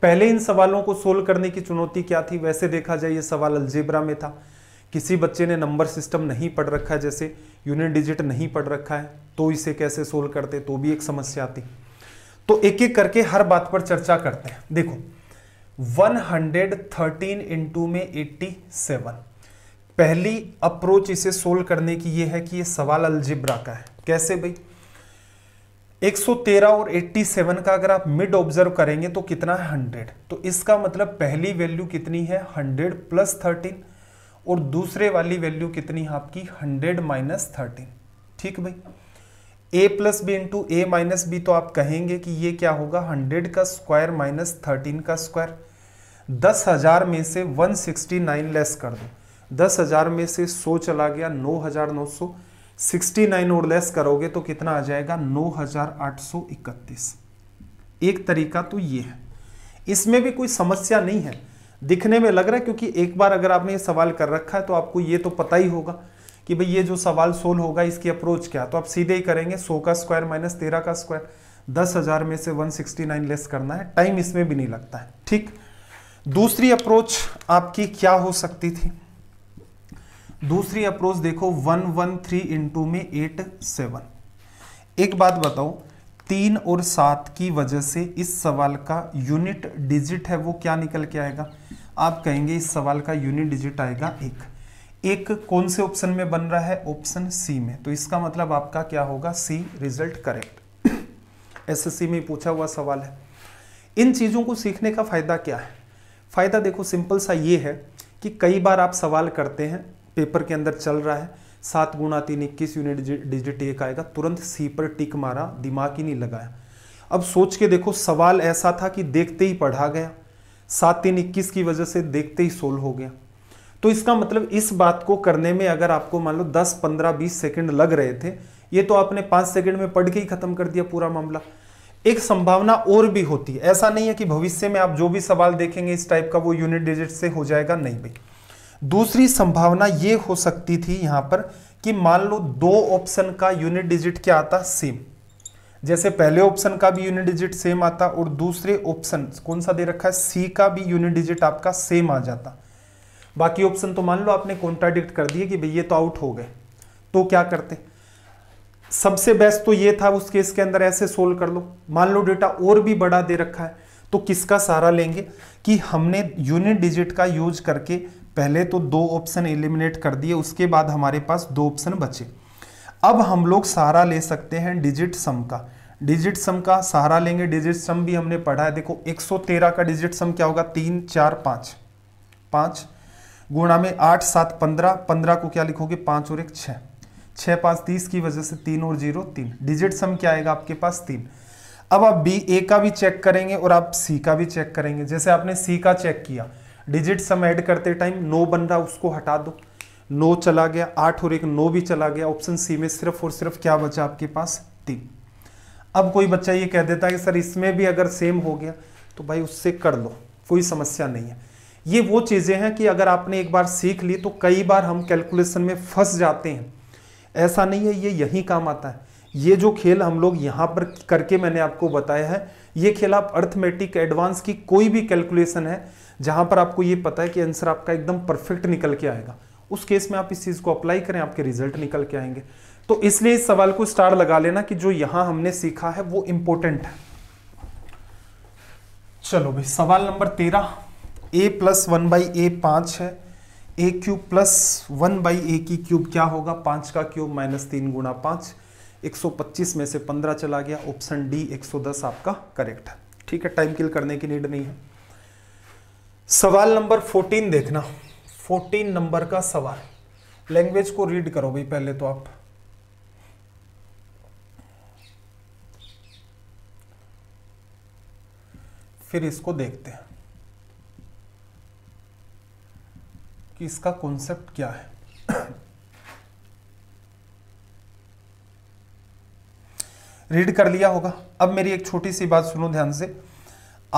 पहले इन सवालों को सोल्व करने की चुनौती क्या थी वैसे देखा जाए ये सवाल अलजेब्रा में था किसी बच्चे ने नंबर सिस्टम नहीं पढ़ रखा है जैसे यूनिट डिजिट नहीं पढ़ रखा है तो इसे कैसे सोल्व करते तो भी एक समस्या आती तो एक एक करके हर बात पर चर्चा करते हैं देखो 113 हंड्रेड थर्टीन इंटू में एट्टी सेवन पहली अप्रोच इसे सोल्व करने की यह है कि ये सवाल अलजिब्रा का है कैसे भाई 113 और 87 का अगर आप मिड ऑब्जर्व करेंगे तो कितना है 100 तो इसका मतलब पहली वैल्यू कितनी है 100 प्लस थर्टीन और दूसरे वाली वैल्यू कितनी है आपकी हंड्रेड माइनस थर्टीन ठीक भाई a plus b into a minus b तो आप कहेंगे कि ये क्या होगा हंड्रेड का स्क्वायर माइनस थर्टीन का स्क्वायर दस हजार में से वन सिक्सटी नाइन लेस कर दो दस हजार में से सो चला गया नौ हजार नौ सौ सिक्सटी नाइन और लेस करोगे तो कितना आ जाएगा नौ हजार आठ सौ इकतीस एक तरीका तो ये है इसमें भी कोई समस्या नहीं है दिखने में लग रहा है क्योंकि एक बार अगर आपने ये सवाल कर रखा है तो आपको ये तो पता ही होगा कि भाई ये जो सवाल सोल्व होगा इसकी अप्रोच क्या तो आप सीधे ही करेंगे सो का स्क्वायर माइनस तेरह का स्क्वायर दस हज़ार में से 169 लेस करना है टाइम इसमें भी नहीं लगता है ठीक दूसरी अप्रोच आपकी क्या हो सकती थी दूसरी अप्रोच देखो वन वन थ्री में एट सेवन एक बात बताओ तीन और सात की वजह से इस सवाल का यूनिट डिजिट है वो क्या निकल के आएगा आप कहेंगे इस सवाल का यूनिट डिजिट आएगा एक एक कौन से ऑप्शन में बन रहा है ऑप्शन सी में तो इसका मतलब आपका क्या होगा सी रिजल्ट करेक्ट एसएससी में पूछा हुआ सवाल है इन चीज़ों को सीखने का फ़ायदा क्या है फ़ायदा देखो सिंपल सा ये है कि कई बार आप सवाल करते हैं पेपर के अंदर चल रहा है सात गुणा तीन इक्कीस यूनिट डिजिट एक आएगा तुरंत सी पर टिक मारा दिमाग ही नहीं लगाया अब सोच के देखो सवाल ऐसा था कि देखते ही पढ़ा गया सात तीन इक्कीस की वजह से देखते ही सोल्व हो गया तो इसका मतलब इस बात को करने में अगर आपको मान लो दस पंद्रह बीस सेकेंड लग रहे थे ये तो आपने पाँच सेकेंड में पढ़ के ही खत्म कर दिया पूरा मामला एक संभावना और भी होती है ऐसा नहीं है कि भविष्य में आप जो भी सवाल देखेंगे इस टाइप का वो यूनिट डिजिट से हो जाएगा नहीं भाई दूसरी संभावना ये हो सकती थी यहां पर कि मान लो दो ऑप्शन का यूनिट डिजिट क्या आता सेम जैसे पहले ऑप्शन का भी यूनिट डिजिट सेम आता और दूसरे ऑप्शन कौन सा दे रखा है सी का भी यूनिट डिजिट आपका सेम आ जाता बाकी ऑप्शन तो मान लो आपने कॉन्ट्राडिक्ट कर दिए कि भाई ये तो आउट हो गए तो क्या करते सबसे बेस्ट तो ये था उस केस के अंदर ऐसे सोल्व कर लो मान लो डेटा और भी बड़ा दे रखा है तो किसका सहारा लेंगे कि हमने यूनिट डिजिट का यूज करके पहले तो दो ऑप्शन एलिमिनेट कर दिए उसके बाद हमारे पास दो ऑप्शन बचे अब हम लोग सहारा ले सकते हैं डिजिट सम का डिजिट सम का सहारा लेंगे डिजिट सम भी हमने पढ़ा है देखो 113 का डिजिट सम क्या होगा तीन चार पाँच पाँच गुणा में आठ सात पंद्रह पंद्रह को क्या लिखोगे पाँच और एक छः छः पाँच तीस की वजह से तीन और जीरो तीन डिजिट सम क्या आएगा आपके पास तीन अब आप बी ए का भी चेक करेंगे और आप सी का भी चेक करेंगे जैसे आपने सी का चेक किया डिजिट सम ऐड करते टाइम नो बन रहा उसको हटा दो नो चला गया आठ और एक नो भी चला गया ऑप्शन सी में सिर्फ और सिर्फ क्या बचा आपके पास तीन अब कोई बच्चा ये कह देता है कि सर इसमें भी अगर सेम हो गया तो भाई उससे कर लो कोई समस्या नहीं है ये वो चीज़ें हैं कि अगर आपने एक बार सीख ली तो कई बार हम कैलकुलेशन में फंस जाते हैं ऐसा नहीं है ये यही काम आता है ये जो खेल हम लोग यहाँ पर करके मैंने आपको बताया है ये खेल आप अर्थमेटिक एडवांस की कोई भी कैलकुलेशन है जहाँ पर आपको ये पता है कि आंसर आपका एकदम परफेक्ट निकल के आएगा उस केस में आप इस चीज़ को अप्लाई करें आपके रिजल्ट निकल के आएंगे तो इसलिए इस सवाल को स्टार लगा लेना कि जो यहाँ हमने सीखा है वो इम्पोर्टेंट है चलो भाई सवाल नंबर तेरह a plus one by a पाँच है a cube plus one by a की क्यूब क्या होगा पाँच का क्यूब माइनस तीन गुणा पाँच 125 में से 15 चला गया ऑप्शन डी 110 आपका करेक्ट है ठीक है टाइम किल करने की नीड नहीं है सवाल नंबर 14 देखना 14 नंबर का सवाल लैंग्वेज को रीड करो भाई पहले तो आप फिर इसको देखते हैं कि इसका कॉन्सेप्ट क्या है रीड कर लिया होगा अब मेरी एक छोटी सी बात सुनो ध्यान से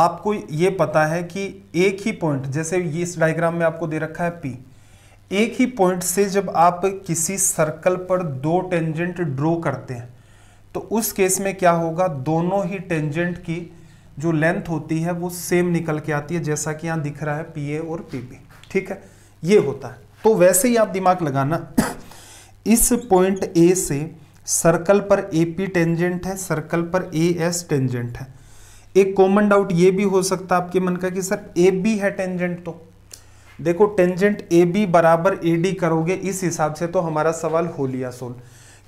आपको ये पता है कि एक ही पॉइंट जैसे ये इस डायग्राम में आपको दे रखा है पी एक ही पॉइंट से जब आप किसी सर्कल पर दो टेंजेंट ड्रॉ करते हैं तो उस केस में क्या होगा दोनों ही टेंजेंट की जो लेंथ होती है वो सेम निकल के आती है जैसा कि यहाँ दिख रहा है पी ए और पी बी ठीक है ये होता है तो वैसे ही आप दिमाग लगाना इस पॉइंट ए से सर्कल पर ए पी टेंजेंट है सर्कल पर ए एस टेंजेंट है एक कॉमन डाउट ये भी हो सकता है आपके मन का कि सर ए बी है टेंजेंट तो देखो टेंजेंट ए बी बराबर ए डी करोगे इस हिसाब से तो हमारा सवाल हो लिया सोल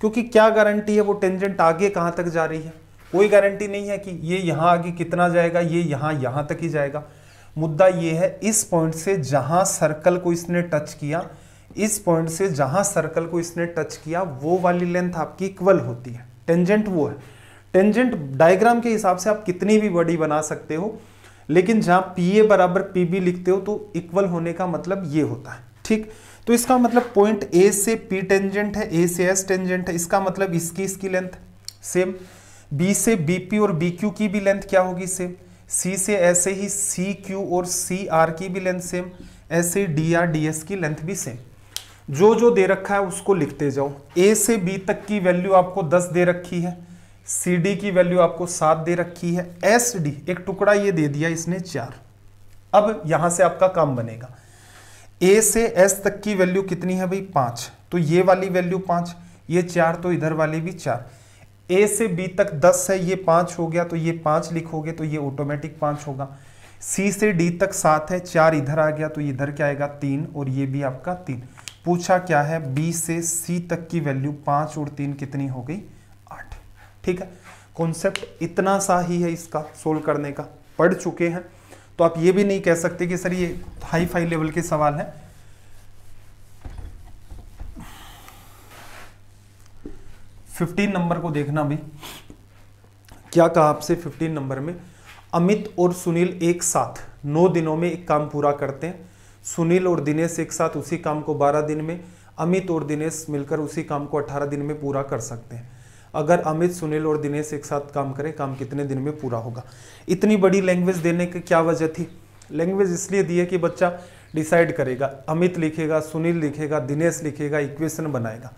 क्योंकि क्या गारंटी है वो टेंजेंट आगे कहाँ तक जा रही है कोई गारंटी नहीं है कि ये यहाँ आगे कितना जाएगा ये यहाँ यहाँ तक ही जाएगा मुद्दा ये है इस पॉइंट से जहाँ सर्कल को इसने टच किया इस पॉइंट से जहां सर्कल को इसने टच किया वो वाली लेंथ आपकी इक्वल होती है टेंजेंट वो है टेंजेंट डायग्राम के हिसाब से आप कितनी भी बड़ी बना सकते हो लेकिन जहां पी ए बराबर पी बी लिखते हो तो इक्वल होने का मतलब ये होता है ठीक तो इसका मतलब पॉइंट ए से पी टेंजेंट है ए से एस टेंजेंट है इसका मतलब इसकी इसकी लेंथ सेम बी से बी पी और बी क्यू की भी लेंथ क्या होगी सेम सी से ऐसे ही सी क्यू और सी आर की भी लेंथ सेम ऐसे डी आर डी एस की लेंथ भी सेम जो जो दे रखा है उसको लिखते जाओ ए से बी तक की वैल्यू आपको दस दे रखी है सी डी की वैल्यू आपको सात दे रखी है एस डी एक टुकड़ा ये दे दिया इसने चार अब यहां से आपका काम बनेगा ए से एस तक की वैल्यू कितनी है भाई पांच तो ये वाली वैल्यू पांच ये चार तो इधर वाली भी चार ए से बी तक दस है ये पांच हो गया तो ये पांच लिखोगे तो ये ऑटोमेटिक पांच होगा सी से डी तक सात है चार इधर आ गया तो इधर क्या आएगा तीन और ये भी आपका तीन पूछा क्या है बी से सी तक की वैल्यू पांच और तीन कितनी हो गई आठ ठीक है कॉन्सेप्ट इतना सा ही है इसका सोल्व करने का पढ़ चुके हैं तो आप ये भी नहीं कह सकते कि सर ये हाई फाई लेवल के सवाल हैं फिफ्टीन नंबर को देखना भी क्या कहा आपसे फिफ्टीन नंबर में अमित और सुनील एक साथ नौ दिनों में एक काम पूरा करते हैं सुनील और दिनेश एक साथ उसी काम को 12 दिन में अमित और दिनेश मिलकर उसी काम को 18 दिन में पूरा कर सकते हैं अगर अमित सुनील और दिनेश एक साथ काम करें काम कितने दिन में पूरा होगा इतनी बड़ी लैंग्वेज देने की क्या वजह थी लैंग्वेज इसलिए दी है कि बच्चा डिसाइड करेगा अमित लिखेगा सुनील लिखेगा दिनेश लिखेगा इक्वेशन बनाएगा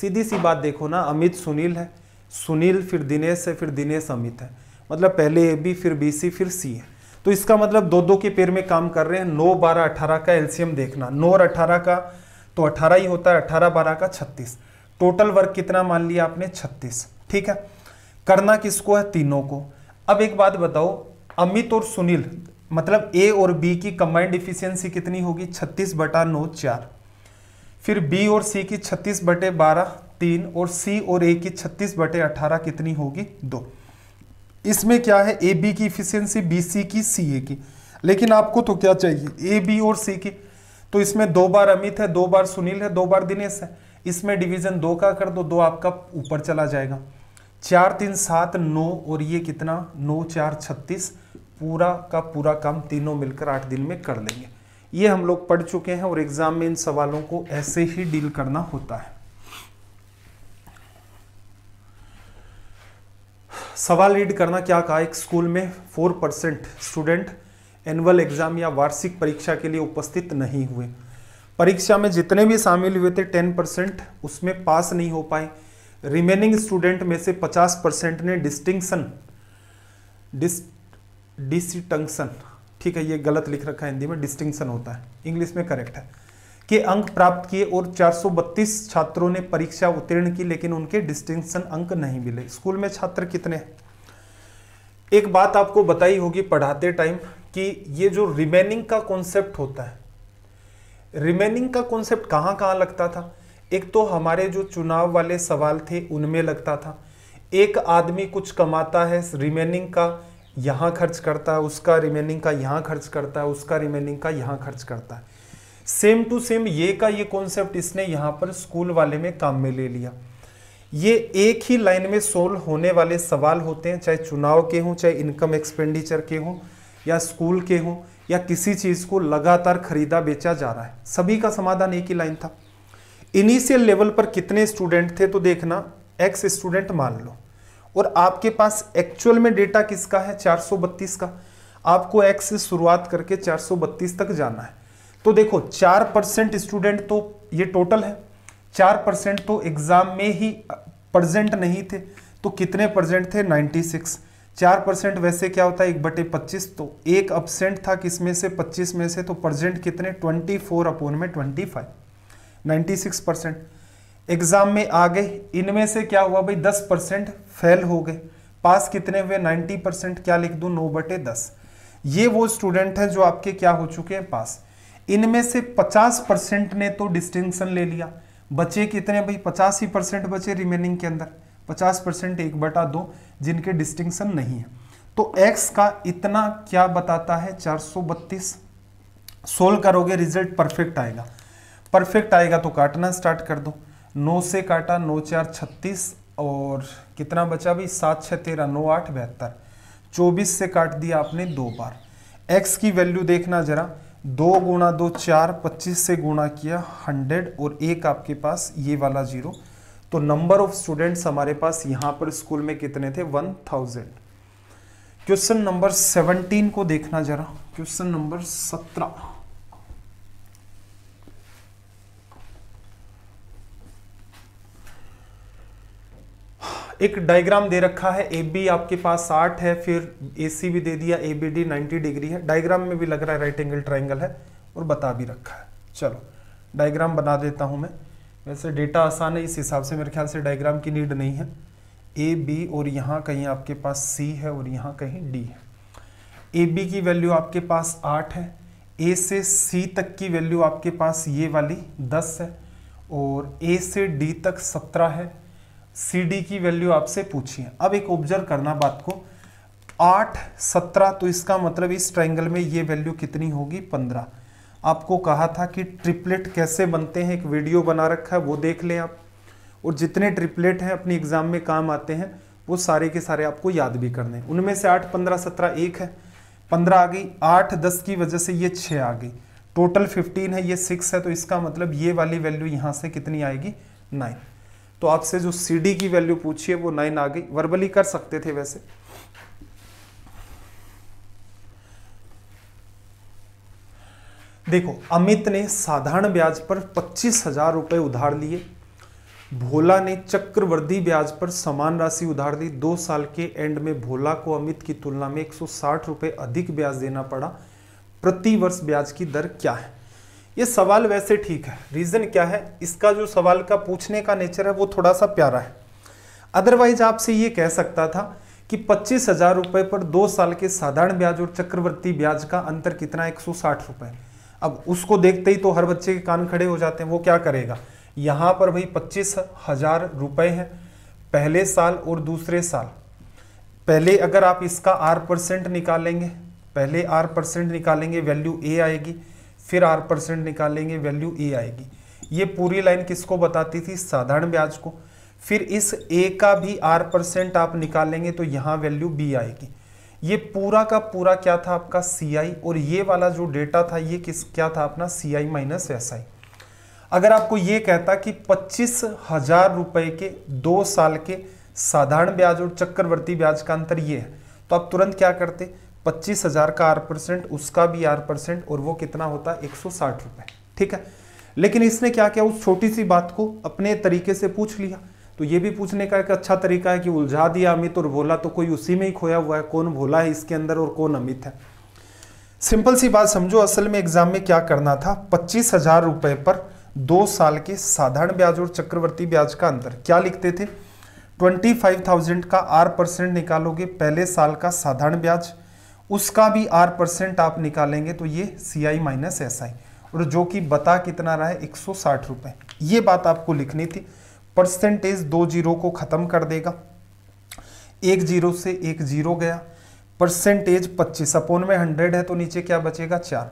सीधी सी बात देखो ना अमित सुनील है सुनील फिर दिनेश है फिर दिनेश अमित है मतलब पहले ए बी फिर बी सी फिर सी है तो इसका मतलब दो दो के पेड़ में काम कर रहे हैं नौ बारह अठारह का एल्सियम देखना नौ और अठारह का तो अठारह ही होता है अठारह बारह का छत्तीस टोटल वर्क कितना मान लिया आपने छत्तीस ठीक है करना किसको है तीनों को अब एक बात बताओ अमित और सुनील मतलब ए और बी की कंबाइंड इफिशियंसी कितनी होगी छत्तीस बटा नौ चार फिर बी और सी की छत्तीस बटे बारह तीन और सी और ए की छत्तीस बटे अठारह कितनी होगी दो इसमें क्या है ए बी की इफिशियंसी बी सी की सी ए की लेकिन आपको तो क्या चाहिए ए बी और सी की तो इसमें दो बार अमित है दो बार सुनील है दो बार दिनेश है इसमें डिवीजन दो का कर दो दो आपका ऊपर चला जाएगा चार तीन सात नौ और ये कितना नौ चार छत्तीस पूरा का पूरा काम तीनों मिलकर आठ दिन में कर लेंगे ये हम लोग पढ़ चुके हैं और एग्जाम में इन सवालों को ऐसे ही डील करना होता है सवाल रीड करना क्या कहा एक स्कूल में four percent student annual exam या वार्षिक परीक्षा के लिए उपस्थित नहीं हुए परीक्षा में जितने भी शामिल हुए थे टेन परसेंट उसमें पास नहीं हो पाए रिमेनिंग स्टूडेंट में से पचास परसेंट ने डिस्टिंक्शन डिस डिस्टिंक्शन ठीक है ये गलत लिख रखा है हिंदी में डिस्टिंक्शन होता है इंग्लिश में करेक्ट है के अंक प्राप्त किए और 432 छात्रों ने परीक्षा उत्तीर्ण की लेकिन उनके डिस्टिंक्शन अंक नहीं मिले स्कूल में छात्र कितने एक बात आपको बताई होगी पढ़ाते टाइम कि ये जो रिमेनिंग का कॉन्सेप्ट होता है रिमेनिंग का कॉन्सेप्ट कहाँ कहाँ लगता था एक तो हमारे जो चुनाव वाले सवाल थे उनमें लगता था एक आदमी कुछ कमाता है रिमेनिंग का यहाँ खर्च करता है उसका रिमेनिंग का यहाँ खर्च करता है उसका रिमेनिंग का यहाँ खर्च करता है सेम टू सेम ये का ये कॉन्सेप्ट इसने यहाँ पर स्कूल वाले में काम में ले लिया ये एक ही लाइन में सोल्व होने वाले सवाल होते हैं चाहे चुनाव के हों चाहे इनकम एक्सपेंडिचर के हों या स्कूल के हों या किसी चीज़ को लगातार खरीदा बेचा जा रहा है सभी का समाधान एक ही लाइन था इनिशियल लेवल पर कितने स्टूडेंट थे तो देखना एक्स स्टूडेंट मान लो और आपके पास एक्चुअल में डेटा किसका है 432 का आपको एक्स से शुरुआत करके 432 तक जाना है तो देखो चार परसेंट स्टूडेंट तो ये टोटल है चार परसेंट तो एग्ज़ाम में ही प्रजेंट नहीं थे तो कितने प्रजेंट थे नाइन्टी सिक्स चार परसेंट वैसे क्या होता है एक बटे पच्चीस तो एक अपसेंट था किस में से पच्चीस में से तो प्रजेंट कितने ट्वेंटी फोर अपोन में twenty five ninety six percent exam में आ गए इनमें से क्या हुआ भाई दस परसेंट फेल हो गए पास कितने हुए नाइन्टी परसेंट क्या लिख दूँ नौ बटे दस ये वो स्टूडेंट हैं जो आपके क्या हो चुके हैं पास इनमें से 50 परसेंट ने तो डिस्टिंक्शन ले लिया बचे कितने भाई पचास ही परसेंट बचे रिमेनिंग के अंदर 50 परसेंट एक बटा दो जिनके डिस्टिंक्शन नहीं है तो x का इतना क्या बताता है 432 सोल्व करोगे रिजल्ट परफेक्ट आएगा परफेक्ट आएगा तो काटना स्टार्ट कर दो नौ से काटा नौ चार छत्तीस और कितना बचा भाई सात छः तेरह नौ आठ बहत्तर चौबीस से काट दिया आपने दो बार एक्स की वैल्यू देखना ज़रा दो गुणा दो चार पच्चीस से गुणा किया हंड्रेड और एक आपके पास ये वाला जीरो तो नंबर ऑफ स्टूडेंट्स हमारे पास यहाँ पर स्कूल में कितने थे one thousand question number seventeen को देखना जरा क्वेश्चन नंबर सत्रह एक डायग्राम दे रखा है ए बी आपके पास 60 है फिर ए सी भी दे दिया A B D ninety degree है डायग्राम में भी लग रहा है राइट एंगल ट्राइंगल है और बता भी रखा है चलो डायग्राम बना देता हूँ मैं वैसे डेटा आसान है इस हिसाब से मेरे ख्याल से डायग्राम की नीड नहीं है ए बी और यहाँ कहीं आपके पास सी है और यहाँ कहीं डी है ए बी की वैल्यू आपके पास आठ है ए से सी तक की वैल्यू आपके पास ये वाली दस है और ए से डी तक सत्रह है सी डी की वैल्यू आपसे पूछी है अब एक ऑब्जर्व करना बात को आठ सत्रह तो इसका मतलब इस ट्राइंगल में ये वैल्यू कितनी होगी पंद्रह आपको कहा था कि ट्रिपलेट कैसे बनते हैं एक वीडियो बना रखा है वो देख लें आप और जितने ट्रिपलेट हैं अपनी एग्जाम में काम आते हैं वो सारे के सारे आपको याद भी करने उनमें से आठ पंद्रह सत्रह एक है पंद्रह आ गई आठ दस की वजह से ये छः आ गई टोटल फिफ्टीन है ये सिक्स है तो इसका मतलब ये वाली वैल्यू यहाँ से कितनी आएगी नाइन तो आपसे जो सी डी की वैल्यू पूछी है वो नाइन आ गई वर्बली कर सकते थे वैसे देखो अमित ने साधारण ब्याज पर पच्चीस हजार रुपए उधार लिए भोला ने चक्रवर्ती ब्याज पर समान राशि उधार दी दो साल के एंड में भोला को अमित की तुलना में एक रुपए अधिक ब्याज देना पड़ा प्रति वर्ष ब्याज की दर क्या है ये सवाल वैसे ठीक है रीज़न क्या है इसका जो सवाल का पूछने का नेचर है वो थोड़ा सा प्यारा है अदरवाइज आपसे ये कह सकता था कि पच्चीस हज़ार रुपए पर दो साल के साधारण ब्याज और चक्रवर्ती ब्याज का अंतर कितना है एक रुपए अब उसको देखते ही तो हर बच्चे के कान खड़े हो जाते हैं वो क्या करेगा यहां पर भाई पच्चीस हज़ार रुपए हैं पहले साल और दूसरे साल पहले अगर आप इसका आर परसेंट निकालेंगे पहले आर परसेंट निकालेंगे वैल्यू ए आएगी फिर आर परसेंट निकालेंगे वैल्यू ए आएगी ये पूरी लाइन किसको बताती थी साधारण ब्याज को फिर इस ए का भी आर परसेंट आप निकालेंगे तो यहाँ वैल्यू बी आएगी ये पूरा का पूरा क्या था आपका सी आई और ये वाला जो डेटा था ये किस क्या था अपना सी आई माइनस एस आई अगर आपको ये कहता कि पच्चीस हजार रुपये के दो साल के साधारण ब्याज और चक्रवर्ती ब्याज का अंतर ये है तो आप तुरंत क्या करते पच्चीस हजार का आर परसेंट उसका भी आर परसेंट और वो कितना होता है एक सौ साठ रुपए ठीक है लेकिन इसने क्या किया उस छोटी सी बात को अपने तरीके से पूछ लिया तो ये भी पूछने का एक अच्छा तरीका है कि उलझा दिया अमित और भोला तो कोई उसी में ही खोया हुआ है कौन भोला है इसके अंदर और कौन अमित है सिंपल सी बात समझो असल में एग्जाम में क्या करना था पच्चीस हजार रुपए पर दो साल के साधारण ब्याज और चक्रवर्ती ब्याज का अंतर क्या लिखते थे ट्वेंटी फाइव थाउजेंड का आर परसेंट निकालोगे पहले साल का साधारण ब्याज उसका भी आर परसेंट आप निकालेंगे तो ये सी आई माइनस एस आई और जो कि बता कितना रहा है एक सौ साठ रुपए ये बात आपको लिखनी थी परसेंटेज दो जीरो को ख़त्म कर देगा एक जीरो से एक जीरो गया परसेंटेज पच्चीस अपोन में हंड्रेड है तो नीचे क्या बचेगा चार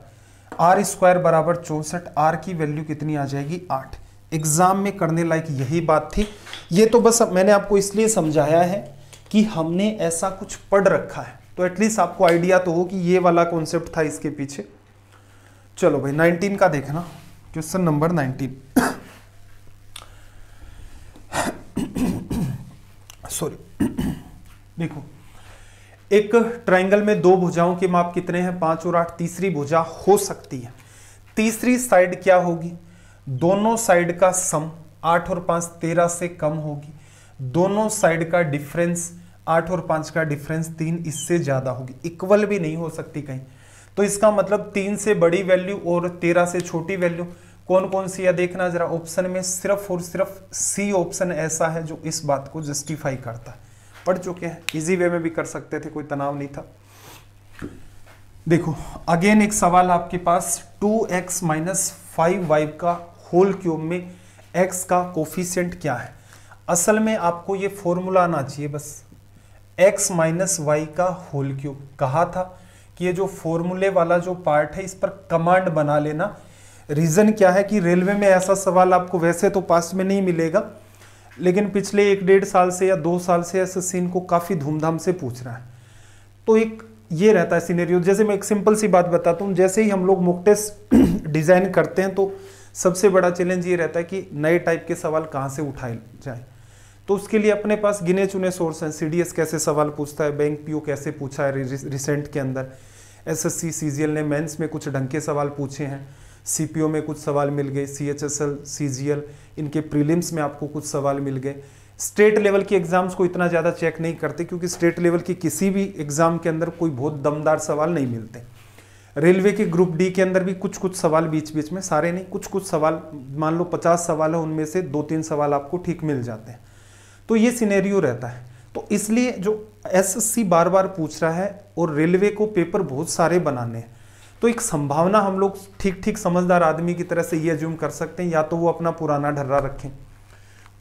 आर स्क्वायर बराबर चौंसठ आर की वैल्यू कितनी आ जाएगी आठ एग्ज़ाम में करने लायक यही बात थी ये तो बस मैंने आपको इसलिए समझाया है कि हमने ऐसा कुछ पढ़ रखा है तो एटलीस्ट आपको आइडिया तो हो कि ये वाला कॉन्सेप्ट था इसके पीछे चलो भाई 19 का देखना क्वेश्चन नंबर 19 सॉरी देखो एक ट्रायंगल में दो भुजाओं के माप कितने हैं पांच और आठ तीसरी भुजा हो सकती है तीसरी साइड क्या होगी दोनों साइड का सम आठ और पांच तेरह से कम होगी दोनों साइड का डिफरेंस आठ और पांच का डिफरेंस तीन इससे ज़्यादा होगी इक्वल भी नहीं हो सकती कहीं तो इसका मतलब तीन से बड़ी वैल्यू और तेरह से छोटी वैल्यू कौन कौन सी है देखना जरा ऑप्शन में सिर्फ और सिर्फ सी ऑप्शन ऐसा है जो इस बात को जस्टिफाई करता है पढ़ चुके हैं इजी वे में भी कर सकते थे कोई तनाव नहीं था देखो अगेन एक सवाल आपके पास two x minus five y का होल क्यूब में एक्स का कोफिशियंट क्या है असल में आपको ये फॉर्मूला आना चाहिए बस एक्स माइनस वाई का होल क्यूब कहा था कि ये जो फॉर्मूले वाला जो पार्ट है इस पर कमांड बना लेना रीज़न क्या है कि रेलवे में ऐसा सवाल आपको वैसे तो पास में नहीं मिलेगा लेकिन पिछले एक डेढ़ साल से या दो साल से ऐसे सीन को काफ़ी धूमधाम से पूछ रहा है तो एक ये रहता है सीनेरियो जैसे मैं एक सिंपल सी बात बताता हूँ जैसे ही हम लोग मुक्टेस डिज़ाइन (clears throat) करते हैं तो सबसे बड़ा चैलेंज ये रहता है कि नए टाइप के सवाल कहाँ से उठाए जाए तो उसके लिए अपने पास गिने चुने सोर्स हैं सी कैसे सवाल पूछता है बैंक पी कैसे पूछा है रिसेंट के अंदर एस एस सी ने मेन्स में कुछ ढंग के सवाल पूछे हैं सी में कुछ सवाल मिल गए सीएचएसएल सीजीएल इनके प्रीलिम्स में आपको कुछ सवाल मिल गए स्टेट लेवल के एग्जाम्स को इतना ज़्यादा चेक नहीं करते क्योंकि स्टेट लेवल के किसी भी एग्ज़ाम के अंदर कोई बहुत दमदार सवाल नहीं मिलते रेलवे के ग्रुप डी के अंदर भी कुछ कुछ सवाल बीच बीच में सारे नहीं कुछ कुछ सवाल मान लो पचास सवाल है उनमें से दो तीन सवाल आपको ठीक मिल जाते हैं तो ये सिनेरियो रहता है तो इसलिए जो एसएससी बार बार पूछ रहा है और रेलवे को पेपर बहुत सारे बनाने हैं तो एक संभावना हम लोग ठीक ठीक समझदार आदमी की तरह से ये एज्यूम कर सकते हैं या तो वो अपना पुराना ढर्रा रखें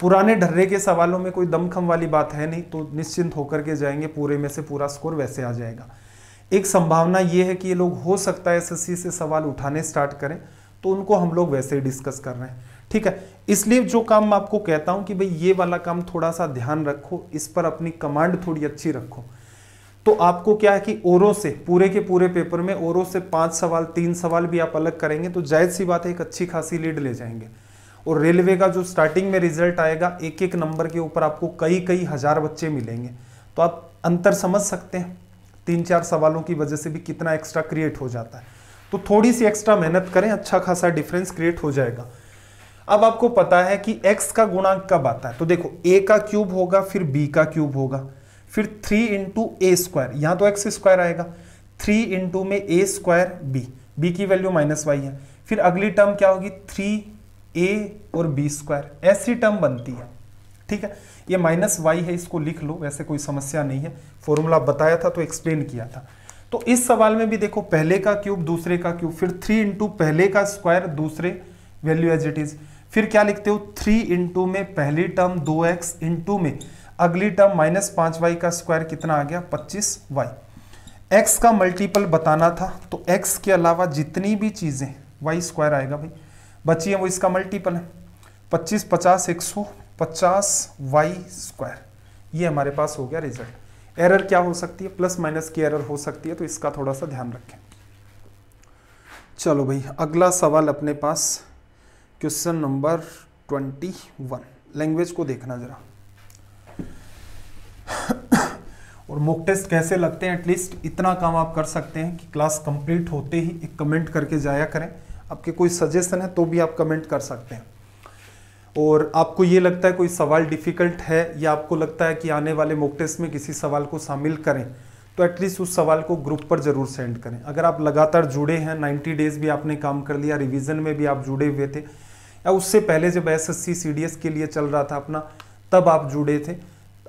पुराने ढर्रे के सवालों में कोई दमखम वाली बात है नहीं तो निश्चिंत होकर के जाएंगे पूरे में से पूरा स्कोर वैसे आ जाएगा एक संभावना ये है कि ये लोग हो सकता है एसएससी से सवाल उठाने स्टार्ट करें तो उनको हम लोग वैसे ही डिस्कस कर रहे हैं ठीक है इसलिए जो काम आपको कहता हूं कि भाई ये वाला काम थोड़ा सा ध्यान रखो इस पर अपनी कमांड थोड़ी अच्छी रखो तो आपको क्या है कि ओरो से पूरे के पूरे पेपर में ओरो से पांच सवाल तीन सवाल भी आप अलग करेंगे तो जायज सी बात है एक अच्छी खासी लीड ले जाएंगे और रेलवे का जो स्टार्टिंग में रिजल्ट आएगा एक एक नंबर के ऊपर आपको कई कई हजार बच्चे मिलेंगे तो आप अंतर समझ सकते हैं तीन चार सवालों की वजह से भी कितना एक्स्ट्रा क्रिएट हो जाता है तो थोड़ी सी एक्स्ट्रा मेहनत करें अच्छा खासा डिफरेंस क्रिएट हो जाएगा अब आपको पता है कि x का गुणांक कब आता है तो देखो a का क्यूब होगा फिर b का क्यूब होगा फिर थ्री इंटू ए स्क्वायर यहां तो एक्स स्क्वायर आएगा थ्री इंटू में ए स्क्वायर बी बी की वैल्यू माइनस वाई है फिर अगली टर्म क्या होगी थ्री ए और बी स्क्वायर ऐसी टर्म बनती है ठीक है ये माइनस वाई है इसको लिख लो वैसे कोई समस्या नहीं है फॉर्मूला बताया था तो एक्सप्लेन किया था तो इस सवाल में भी देखो पहले का क्यूब दूसरे का क्यूब फिर थ्री इंटू पहले का स्क्वायर दूसरे वैल्यू एज इट इज़ फिर क्या लिखते हो थ्री इंटू में पहली टर्म दो एक्स इंटू में अगली टर्म माइनस पांच वाई का स्क्वायर कितना आ गया पच्चीस वाई एक्स का मल्टीपल बताना था तो एक्स के अलावा जितनी भी चीज़ें वाई स्क्वायर आएगा भाई बची है वो इसका मल्टीपल है पच्चीस पचास एक सौ पचास वाई स्क्वायर ये हमारे पास हो गया रिजल्ट एरर क्या हो सकती है प्लस माइनस की एरर हो सकती है तो इसका थोड़ा सा ध्यान रखें चलो भाई अगला सवाल अपने पास question number twenty one language को देखना जरा और मॉक टेस्ट कैसे लगते हैं एटलीस्ट इतना काम आप कर सकते हैं कि क्लास कंप्लीट होते ही एक कमेंट करके जाया करें आपके कोई सजेशन है तो भी आप कमेंट कर सकते हैं और आपको ये लगता है कोई सवाल डिफ़िकल्ट है या आपको लगता है कि आने वाले मॉक टेस्ट में किसी सवाल को शामिल करें तो एटलीस्ट उस सवाल को ग्रुप पर जरूर सेंड करें अगर आप लगातार जुड़े हैं 90 डेज भी आपने काम कर लिया रिवीजन में भी आप जुड़े हुए थे या उससे पहले जब S S C C D S के लिए चल रहा था अपना तब आप जुड़े थे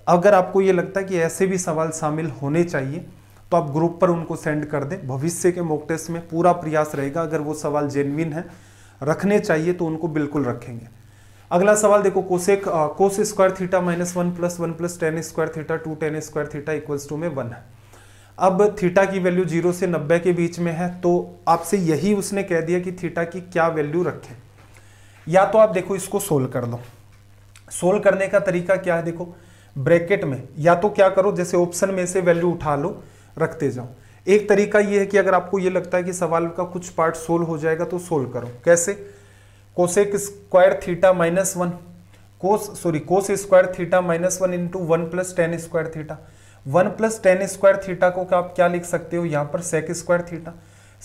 अगर आपको ये लगता है कि ऐसे भी सवाल शामिल होने चाहिए तो आप ग्रुप पर उनको सेंड कर दें भविष्य के मॉक टेस्ट में पूरा प्रयास रहेगा अगर वो सवाल जेनविन है रखने चाहिए तो उनको बिल्कुल रखेंगे अगला सवाल देखो cosec cos square theta minus one plus one plus tan square theta two tan square theta equals to में वन है अब थीटा की वैल्यू जीरो से नब्बे के बीच में है तो आपसे यही उसने कह दिया कि थीटा की क्या वैल्यू रखें या तो आप देखो इसको सोल्व कर लो सोल्व करने का तरीका क्या है देखो ब्रैकेट में या तो क्या करो जैसे ऑप्शन में से वैल्यू उठा लो रखते जाओ एक तरीका यह है कि अगर आपको यह लगता है कि सवाल का कुछ पार्ट सोल्व हो जाएगा तो सोल्व करो कैसे cosec square theta minus one cos sorry cos square theta minus one into one plus tan square theta one plus tan square theta को आप क्या लिख सकते हो यहां पर sec square theta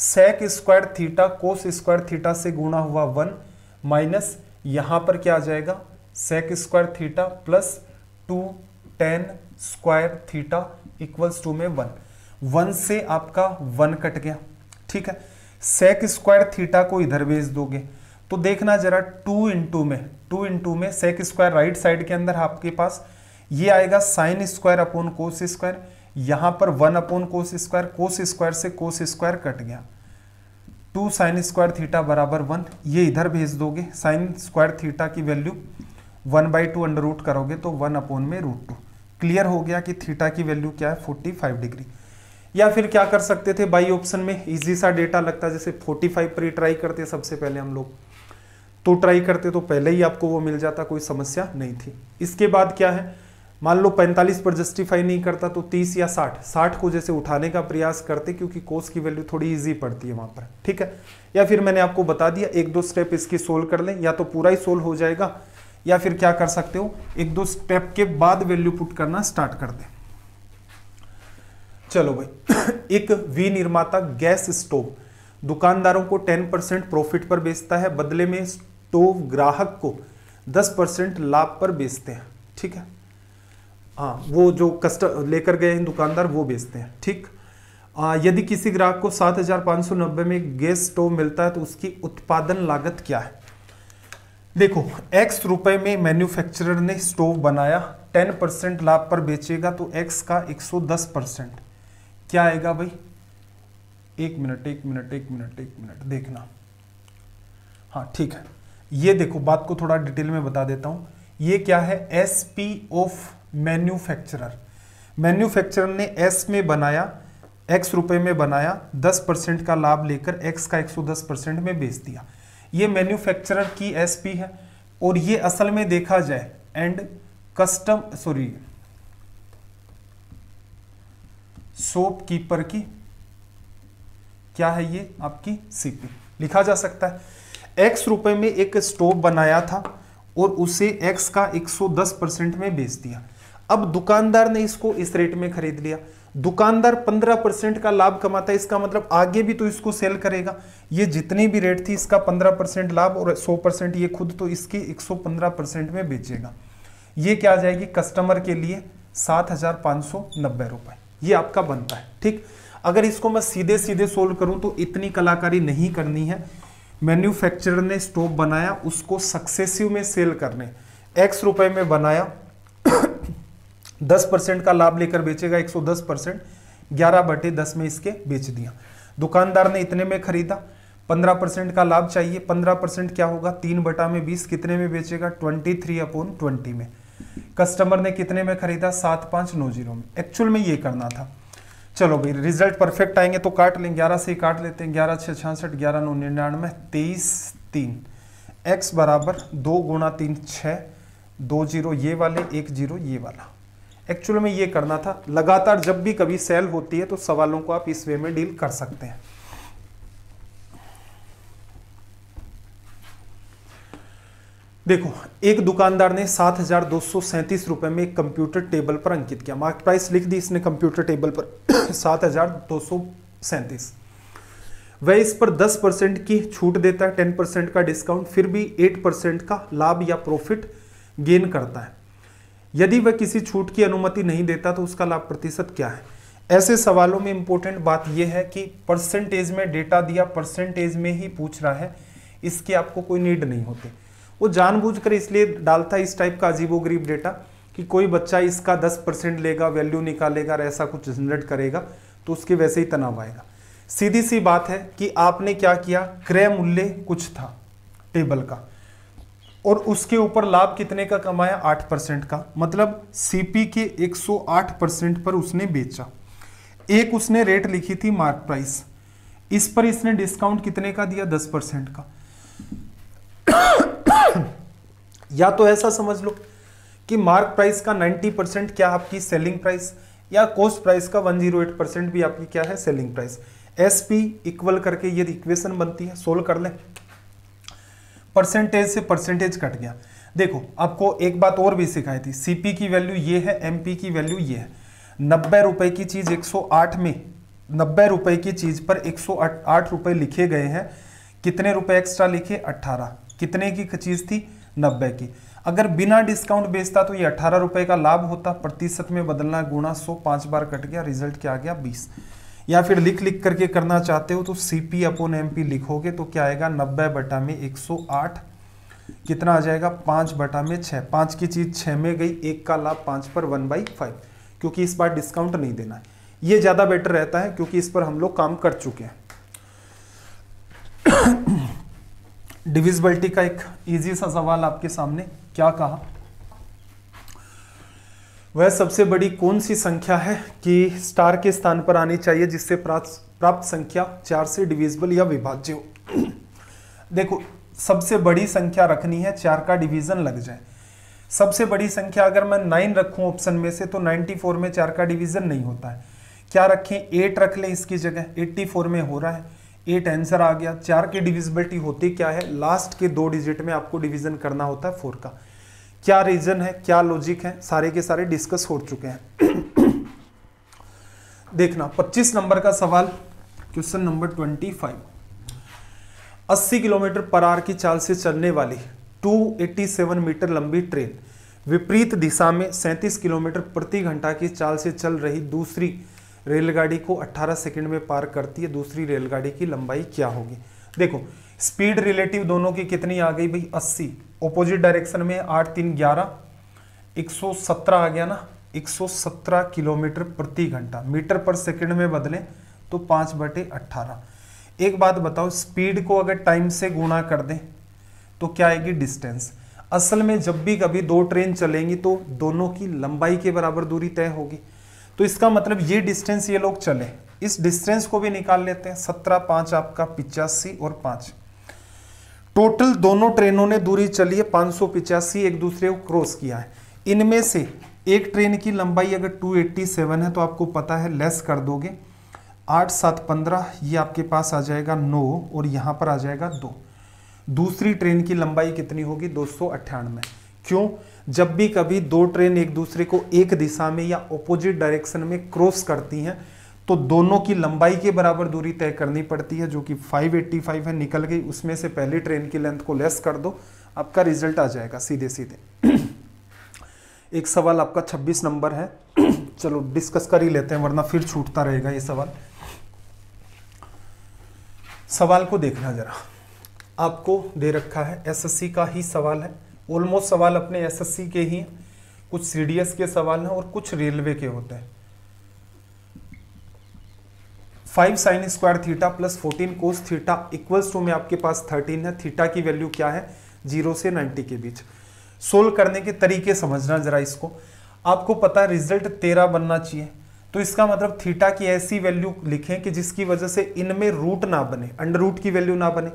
sec square theta cos square theta से गुणा हुआ वन माइनस यहां पर क्या आ जाएगा sec square theta plus two tan square theta equals to में वन वन से आपका वन कट गया ठीक है सेक स्क्वायर थीटा को इधर भेज दोगे तो देखना जरा टू इंटू में टू इंटू में सेक स्क्वायर राइट साइड के अंदर आपके पास ये आएगा sine square upon cos square यहां पर one upon cos square cos square से कोस स्क्वायर कट गया टू साइन स्क्वायर थीटा बराबर वन ये इधर भेज दोगे साइन स्क्वायर थीटा की value one by two under root करोगे तो वन अपॉन में रूट टू क्लियर हो गया कि थीटा की वैल्यू क्या है फोर्टी फाइव डिग्री या फिर क्या कर सकते थे बाई ऑप्शन में इजी सा डेटा लगता जैसे फोर्टी फाइव पर ही ट्राई करते सबसे पहले हम लोग तो ट्राई करते तो पहले ही आपको वो मिल जाता कोई समस्या नहीं थी इसके बाद क्या है मान लो 45 पर जस्टिफाई नहीं करता तो 30 या 60 60 को जैसे उठाने का प्रयास करते क्योंकि कोस की वैल्यू थोड़ी इजी पड़ती है वहां पर ठीक है या फिर मैंने आपको बता दिया एक दो स्टेप इसकी सोल्व कर लें या तो पूरा ही सोल्व हो जाएगा या फिर क्या कर सकते हो एक दो स्टेप के बाद वैल्यू पुट करना स्टार्ट कर दे चलो भाई (coughs) एक वी निर्माता गैस स्टोव दुकानदारों को 10 परसेंट प्रॉफिट पर बेचता है बदले में स्टोव ग्राहक को 10 परसेंट लाभ पर बेचते हैं ठीक है हाँ वो जो कस्ट लेकर गए हैं दुकानदार वो बेचते हैं ठीक आ, यदि किसी ग्राहक को सात हज़ार पाँच सौ नब्बे में गैस स्टोव मिलता है तो उसकी उत्पादन लागत क्या है देखो एक्स रुपए में मैन्युफैक्चरर ने स्टोव बनाया टेन परसेंट लाभ पर बेचेगा तो एक्स का एक सौ दस परसेंट क्या आएगा भाई एक मिनट एक मिनट एक मिनट एक मिनट देखना हाँ ठीक है ये देखो बात को थोड़ा डिटेल में बता देता हूँ ये क्या है S P of manufacturer manufacturer ने एस में बनाया एक्स रुपए में बनाया दस परसेंट का लाभ लेकर एक्स का 110 परसेंट में बेच दिया ये मैन्युफैक्चरर की एसपी है और ये असल में देखा जाए and custom sorry shopkeeper की क्या है ये आपकी सीपी लिखा जा सकता है एक्स रुपए में एक स्टोव बनाया था और उसे एक्स का 110 परसेंट में बेच दिया अब दुकानदार ने इसको इस रेट में खरीद लिया दुकानदार 15 परसेंट का लाभ कमाता है इसका मतलब आगे भी तो इसको सेल करेगा ये जितनी भी रेट थी इसका 15 परसेंट लाभ और 100 परसेंट ये खुद तो इसकी 115 परसेंट में बेचेगा ये क्या आ जाएगी कस्टमर के लिए सात हजार पाँच सौ नब्बे रुपए ये आपका बनता है ठीक अगर इसको मैं सीधे सीधे सोल्व करूँ तो इतनी कलाकारी नहीं करनी है मैन्युफैक्चरर ने स्टोव बनाया उसको सक्सेसिव में सेल करने एक्स रुपए में बनाया दस परसेंट का लाभ लेकर बेचेगा एक सौ दस परसेंट ग्यारह बटे दस में इसके बेच दिया दुकानदार ने इतने में खरीदा पंद्रह परसेंट का लाभ चाहिए पंद्रह परसेंट क्या होगा तीन बटा में बीस कितने में बेचेगा ट्वेंटी थ्री अपॉन ट्वेंटी में कस्टमर ने कितने में खरीदा सात पाँच नौ जीरो में एक्चुअल में ये करना था चलो भाई रिजल्ट परफेक्ट आएंगे तो काट लें ग्यारह से ही काट लेते हैं ग्यारह छः छियासठ ग्यारह नौ निन्यानवे तेईस तीन एक्स बराबर दो गुणा तीन छः दो जीरो ये वाले एक जीरो ये वाला एक्चुअल में ये करना था लगातार जब भी कभी सेल होती है तो सवालों को आप इस वे में डील कर सकते हैं देखो एक दुकानदार ने सात हजार दो सौ सैंतीस रुपए में एक कंप्यूटर टेबल पर अंकित किया मार्केट प्राइस लिख दी इसने कंप्यूटर टेबल पर (coughs) सात हजार दो सौ सैंतीस वह इस पर 10 परसेंट की छूट देता है 10 परसेंट का डिस्काउंट फिर भी 8 परसेंट का लाभ या प्रॉफिट गेन करता है यदि वह किसी छूट की अनुमति नहीं देता तो उसका लाभ प्रतिशत क्या है ऐसे सवालों में इंपॉर्टेंट बात यह है कि परसेंटेज में डेटा दिया परसेंटेज में ही पूछ रहा है इसके आपको कोई नीड नहीं होते वो जानबूझकर इसलिए डालता है इस टाइप का अजीबो गरीब डेटा कि कोई बच्चा इसका 10 परसेंट लेगा वैल्यू निकालेगा और ऐसा कुछ जनरेट करेगा तो उसके वैसे ही तनाव आएगा सीधी सी बात है कि आपने क्या किया क्रय मूल्य कुछ था टेबल का और उसके ऊपर लाभ कितने का कमाया आठ परसेंट का मतलब सीपी के 108 परसेंट पर उसने बेचा एक उसने रेट लिखी थी मार्क प्राइस इस पर इसने डिस्काउंट कितने का दिया दस परसेंट का या तो ऐसा समझ लो कि मार्क प्राइस का 90 परसेंट क्या आपकी सेलिंग प्राइस या कॉस्ट प्राइस का 108 परसेंट भी आपकी क्या है selling price S P equal करके ये इक्वेशन बनती है सोल्व कर लें परसेंटेज से परसेंटेज कट गया देखो आपको एक बात और भी सिखाई थी सीपी की वैल्यू ये है एमपी की वैल्यू ये है नब्बे रुपए की चीज़ 108 में नब्बे रुपए की चीज़ पर आठ रुपए लिखे गए हैं कितने रुपए एक्स्ट्रा लिखे 18 कितने की चीज़ थी नब्बे की अगर बिना डिस्काउंट बेचता तो ये अट्ठारह रुपए का लाभ होता प्रतिशत में बदलना गुणा सौ पांच बार कट गया रिजल्ट क्या आ गया बीस या फिर लिख लिख करके करना चाहते हो तो C P upon M P लिखोगे तो क्या आएगा नब्बे बटा में एक सौ आठ कितना आ जाएगा पाँच बटा में छः पाँच की चीज़ छः में गई एक का लाभ पाँच पर वन बाई फाइव क्योंकि इस बार डिस्काउंट नहीं देना है ये ज़्यादा बेटर रहता है क्योंकि इस पर हम लोग काम कर चुके हैं (coughs) डिविजिबिलिटी का एक इजी सा सवाल आपके सामने क्या कहा वह सबसे बड़ी कौन सी संख्या है कि स्टार के स्थान पर आनी चाहिए जिससे प्राप्त संख्या चार से डिविजिबल या विभाज्य हो (clears throat) देखो सबसे बड़ी संख्या रखनी है चार का डिवीजन लग जाए सबसे बड़ी संख्या अगर मैं नाइन रखूं ऑप्शन में से तो 94 में चार का डिवीजन नहीं होता है क्या रखें एट रख लें इसकी जगह 84 में हो रहा है एट आंसर आ गया चार की डिविजिबिलिटी होती क्या है लास्ट के दो डिजिट में आपको डिवीजन करना होता है फोर का क्या रीजन है क्या लॉजिक है सारे के सारे डिस्कस हो चुके हैं (clears throat) देखना 25 नंबर का सवाल क्वेश्चन नंबर 25 80 किलोमीटर पर आर की चाल से चलने वाली 287 मीटर लंबी ट्रेन विपरीत दिशा में 37 किलोमीटर प्रति घंटा की चाल से चल रही दूसरी रेलगाड़ी को 18 सेकंड में पार करती है दूसरी रेलगाड़ी की लंबाई क्या होगी देखो स्पीड रिलेटिव दोनों की कितनी आ गई भाई अस्सी ऑपोजिट डायरेक्शन में आठ तीन ग्यारह सत्रह आ गया ना 117 किलोमीटर प्रति घंटा मीटर पर सेकंड में बदलें तो पाँच बटे अट्ठारह एक बात बताओ स्पीड को अगर टाइम से गुणा कर दें तो क्या आएगी डिस्टेंस असल में जब भी कभी दो ट्रेन चलेंगी तो दोनों की लंबाई के बराबर दूरी तय होगी तो इसका मतलब ये डिस्टेंस ये लोग चले इस डिस्टेंस को भी निकाल लेते हैं सत्रह पाँच आपका पिचासी और पाँच टोटल दोनों ट्रेनों ने दूरी चली है पांच एक दूसरे को क्रॉस किया है इनमें से एक ट्रेन की लंबाई अगर 287 है तो आपको पता है लेस कर दोगे आठ सात पंद्रह ये आपके पास आ जाएगा नौ और यहां पर आ जाएगा दो दूसरी ट्रेन की लंबाई कितनी होगी दो सौ क्यों जब भी कभी दो ट्रेन एक दूसरे को एक दिशा में या ऑपोजिट डायरेक्शन में क्रॉस करती हैं तो दोनों की लंबाई के बराबर दूरी तय करनी पड़ती है जो कि 585 है निकल गई उसमें से पहली ट्रेन की लेंथ को लेस कर दो आपका रिजल्ट आ जाएगा सीधे सीधे (clears throat) एक सवाल आपका 26 नंबर है (clears throat) चलो डिस्कस कर ही लेते हैं वरना फिर छूटता रहेगा ये सवाल सवाल को देखना जरा आपको दे रखा है एसएससी का ही सवाल है ऑलमोस्ट सवाल अपने एसएससी के ही कुछ सीडीएस के सवाल हैं और कुछ रेलवे के होते हैं five sine square theta plus fourteen cos theta equals to में आपके पास थर्टीन है थीटा की वैल्यू क्या है जीरो से नाइन्टी के बीच सोल्व करने के तरीके समझना जरा इसको आपको पता है रिजल्ट तेरह बनना चाहिए तो इसका मतलब थीटा की ऐसी वैल्यू लिखें कि जिसकी वजह से इनमें रूट ना बने अंडर रूट की वैल्यू ना बने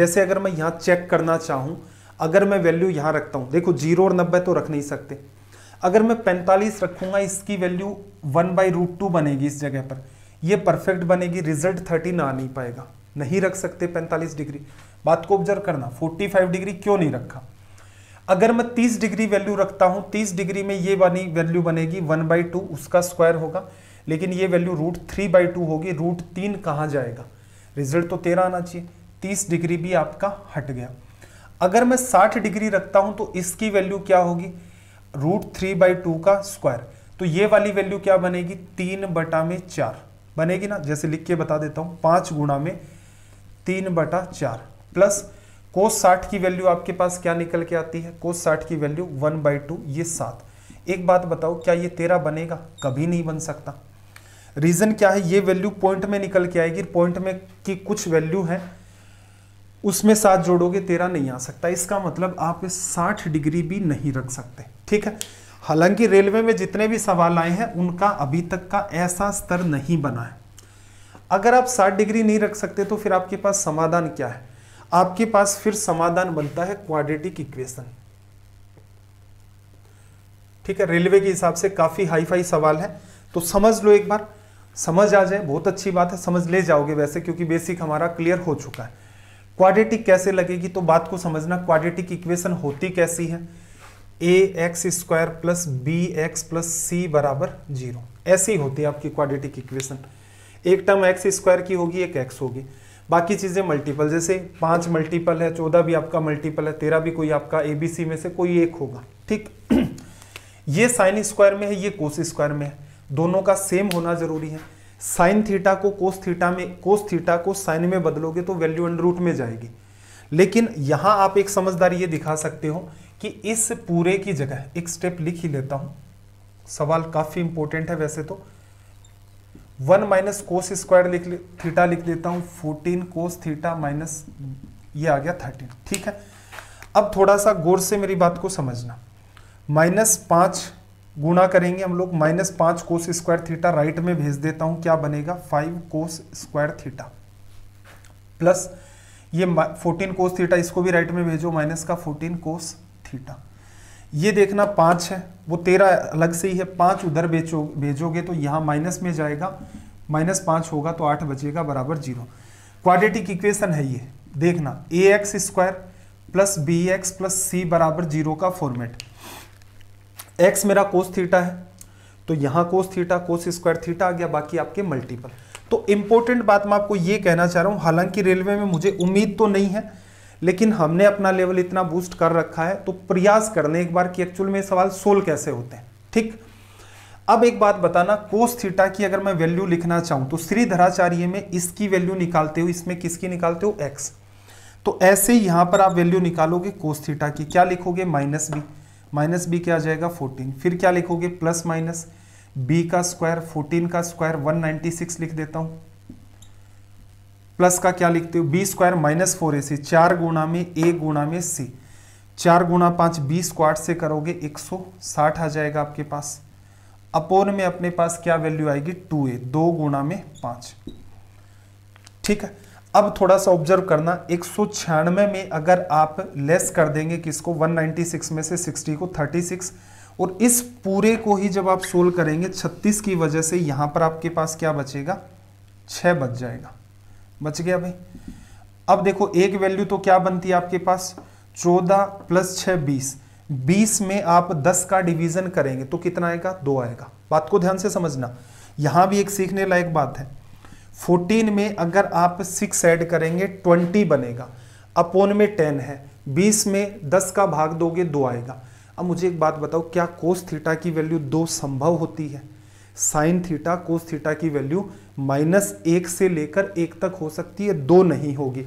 जैसे अगर मैं यहाँ चेक करना चाहूँ अगर मैं वैल्यू यहाँ रखता हूँ देखो जीरो और नब्बे तो रख नहीं सकते अगर मैं पैंतालीस रखूंगा इसकी value one by root two बनेगी इस जगह पर ये परफेक्ट बनेगी रिजल्ट थर्टीन आ नहीं पाएगा नहीं रख सकते पैंतालीस डिग्री बात को ऑब्जर्व करना फोर्टी फाइव डिग्री क्यों नहीं रखा अगर मैं तीस डिग्री वैल्यू रखता हूं तीस डिग्री में ये बनी वैल्यू बनेगी वन बाई टू उसका स्क्वायर होगा लेकिन ये value root three by two होगी रूट तीन कहाँ जाएगा रिजल्ट तो तेरह आना चाहिए तीस डिग्री भी आपका हट गया अगर मैं साठ डिग्री रखता हूं तो इसकी वैल्यू क्या होगी रूट थ्री बाई टू का स्क्वायर तो ये वाली वैल्यू क्या बनेगी तीन बटा में चार बनेगी ना जैसे लिख के बता देता हूं पांच गुणा में तीन बटा चार प्लस कोस साठ की वैल्यू आपके पास क्या निकल के आती है कोस साठ की वैल्यू वन बाई टू ये सात एक बात बताओ क्या ये तेरह बनेगा कभी नहीं बन सकता रीज़न क्या है ये वैल्यू पॉइंट में निकल के आएगी पॉइंट में की कुछ वैल्यू है उसमें सात जोड़ोगे तेरह नहीं आ सकता इसका मतलब आप साठ डिग्री भी नहीं रख सकते ठीक है हालांकि रेलवे में जितने भी सवाल आए हैं उनका अभी तक का ऐसा स्तर नहीं बना है अगर आप 60 डिग्री नहीं रख सकते तो फिर आपके पास समाधान क्या है आपके पास फिर समाधान बनता है क्वाड्रेटिक इक्वेशन ठीक है रेलवे के हिसाब से काफ़ी हाईफाई सवाल है तो समझ लो एक बार समझ आ जाए बहुत अच्छी बात है समझ ले जाओगे वैसे क्योंकि बेसिक हमारा क्लियर हो चुका है क्वाड्रेटिक कैसे लगेगी तो बात को समझना क्वाड्रेटिक इक्वेशन होती कैसी है a x square plus b x plus c बराबर जीरो ऐसी होती है आपकी क्वाड्रेटिक इक्वेशन एक टर्म एक्स स्क्वायर की होगी एक एक्स होगी बाकी चीज़ें मल्टीपल जैसे पांच मल्टीपल है चौदह भी आपका मल्टीपल है तेरह भी कोई आपका ए बी सी में से कोई एक होगा ठीक (clears throat) ये साइन स्क्वायर में है ये कोस स्क्वायर में है दोनों का सेम होना जरूरी है साइन थीटा को कोस थीटा में कोस थीटा को साइन में बदलोगे तो वैल्यू अंडर रूट में जाएगी लेकिन यहां आप एक समझदारी ये दिखा सकते हो कि इस पूरे की जगह एक स्टेप लिख ही लेता हूं सवाल काफ़ी इंपॉर्टेंट है वैसे तो वन माइनस कोस स्क्वायर लिख थीटा लिख लेता हूं फोर्टीन कोस थीटा माइनस ये आ गया थर्टीन ठीक है अब थोड़ा सा गौर से मेरी बात को समझना माइनस पांच गुणा करेंगे हम लोग माइनस पांच कोस स्क्वायर थीटा राइट में भेज देता हूं क्या बनेगा five cos square theta plus ये फोर्टीन कोस थीटा इसको भी राइट में भेजो माइनस का फोर्टीन कोस थीटा ये देखना पाँच है वो तेरह अलग से ही है पाँच उधर बेचो भेजोगे तो यहाँ माइनस में जाएगा माइनस पाँच होगा तो आठ बचेगा बराबर जीरो क्वाड्रेटिक इक्वेशन है ये देखना a x square plus b x plus c बराबर जीरो का फॉर्मेट एक्स मेरा कोस थीटा है तो यहाँ cos theta cos square theta आ गया बाकी आपके मल्टीपल तो इंपॉर्टेंट बात मैं आपको ये कहना चाह रहा हूँ हालांकि रेलवे में मुझे उम्मीद तो नहीं है लेकिन हमने अपना लेवल इतना बूस्ट कर रखा है तो प्रयास करने एक बार कि एक्चुअल में सवाल सोल कैसे होते हैं ठीक अब एक बात बताना कोस थीटा की अगर मैं वैल्यू लिखना चाहूं तो श्रीधराचार्य में इसकी वैल्यू निकालते हो इसमें किसकी निकालते हो एक्स तो ऐसे यहां पर आप वैल्यू निकालोगे कोस थीटा की क्या लिखोगे माइनस बी माइनस बी क्या आ जाएगा 14 फिर क्या लिखोगे प्लस माइनस बी का स्क्वायर 14 का स्क्वायर 196 लिख देता हूं प्लस का क्या लिखते हो b square minus four a c चार गुणा में ए गुणा में सी चार गुणा पांच बी स्क्वायर से करोगे 160 आ जाएगा आपके पास अपोन में अपने पास क्या वैल्यू आएगी टू ए दो गुणा में पांच ठीक है अब थोड़ा सा ऑब्जर्व करना एक में अगर आप लेस कर देंगे किसको 196 में से 60 को 36 और इस पूरे को ही जब आप सोल्व करेंगे 36 की वजह से यहां पर आपके पास क्या बचेगा छ बच जाएगा बच गया भाई अब देखो एक वैल्यू तो क्या बनती है आपके पास चौदह प्लस छः बीस बीस में आप दस का डिवीजन करेंगे तो कितना आएगा दो आएगा बात को ध्यान से समझना यहां भी एक सीखने लायक बात है फोर्टीन में अगर आप सिक्स ऐड करेंगे ट्वेंटी बनेगा अपोन में टेन है बीस में दस का भाग दोगे दो आएगा अब मुझे एक बात बताओ क्या कोस थीटा की वैल्यू दो संभव होती है साइन थीटा कोस थीटा की वैल्यू माइनस एक से लेकर एक तक हो सकती है दो नहीं होगी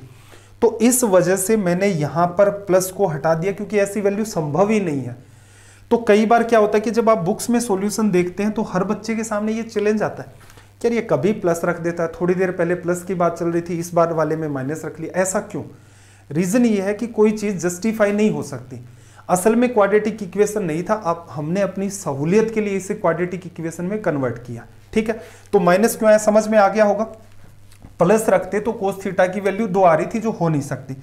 तो इस वजह से मैंने यहां पर प्लस को हटा दिया क्योंकि ऐसी वैल्यू संभव ही नहीं है तो कई बार क्या होता है कि जब आप बुक्स में सॉल्यूशन देखते हैं तो हर बच्चे के सामने ये चैलेंज आता है यार ये कभी प्लस रख देता है थोड़ी देर पहले प्लस की बात चल रही थी इस बार वाले में माइनस रख लिया ऐसा क्यों रीज़न ये है कि कोई चीज़ जस्टिफाई नहीं हो सकती असल में क्वाड्रेटिक इक्वेशन नहीं था अब हमने अपनी सहूलियत के लिए इसे क्वाड्रेटिक इक्वेशन में कन्वर्ट किया ठीक है तो माइनस क्यों आया समझ में आ गया होगा प्लस रखते तो कोस थीटा की वैल्यू दो आ रही थी जो हो नहीं सकती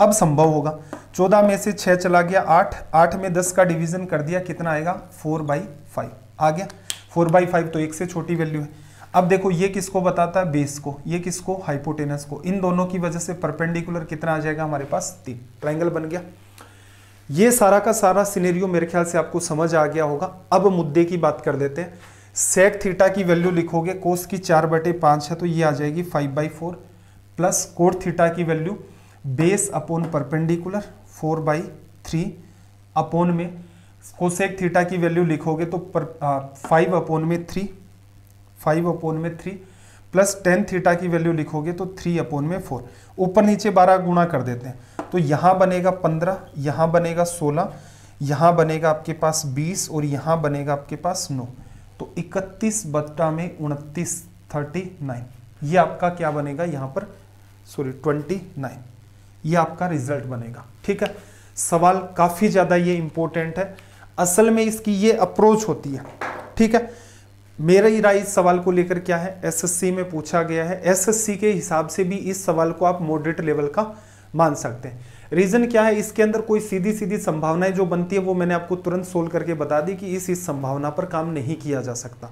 अब संभव होगा चौदह में से छह चला गया आठ आठ में दस का डिवीजन कर दिया कितना आएगा फोर बाई फाइव आ गया फोर बाई फाइव तो एक से छोटी वैल्यू है अब देखो ये किसको बताता है बेस को ये किसको हाइपोटेनस को इन दोनों की वजह से परपेंडिकुलर कितना आ जाएगा हमारे पास तीन ट्राइंगल बन गया ये सारा का सारा सिनेरियो मेरे ख्याल से आपको समझ आ गया होगा अब मुद्दे की बात कर देते हैं सेक थीटा की वैल्यू लिखोगे कोस की चार बटे पांच है तो ये आ जाएगी five by four plus cot theta की value base upon perpendicular four by three upon में कोसेक थीटा की वैल्यू लिखोगे तो पर फाइव अपोन में थ्री फाइव अपोन में थ्री प्लस टेन थीटा की वैल्यू लिखोगे तो थ्री अपोन में फोर ऊपर नीचे बारह गुणा कर देते हैं तो यहाँ बनेगा पंद्रह यहाँ बनेगा सोलह यहाँ बनेगा आपके पास बीस और यहाँ बनेगा आपके पास नौ तो इकतीस बट्टा में उनतीस थर्टी नाइन ये आपका क्या बनेगा यहाँ पर सॉरी ट्वेंटी नाइन ये आपका रिजल्ट बनेगा ठीक है सवाल काफ़ी ज़्यादा ये इम्पोर्टेंट है असल में इसकी ये अप्रोच होती है ठीक है मेरा ही राय इस सवाल को लेकर क्या है एसएससी में पूछा गया है एसएससी के हिसाब से भी इस सवाल को आप मॉडरेट लेवल का मान सकते हैं रीजन क्या है इसके अंदर कोई सीधी सीधी संभावनाएं जो बनती है वो मैंने आपको तुरंत सोल्व करके बता दी कि इस इस संभावना पर काम नहीं किया जा सकता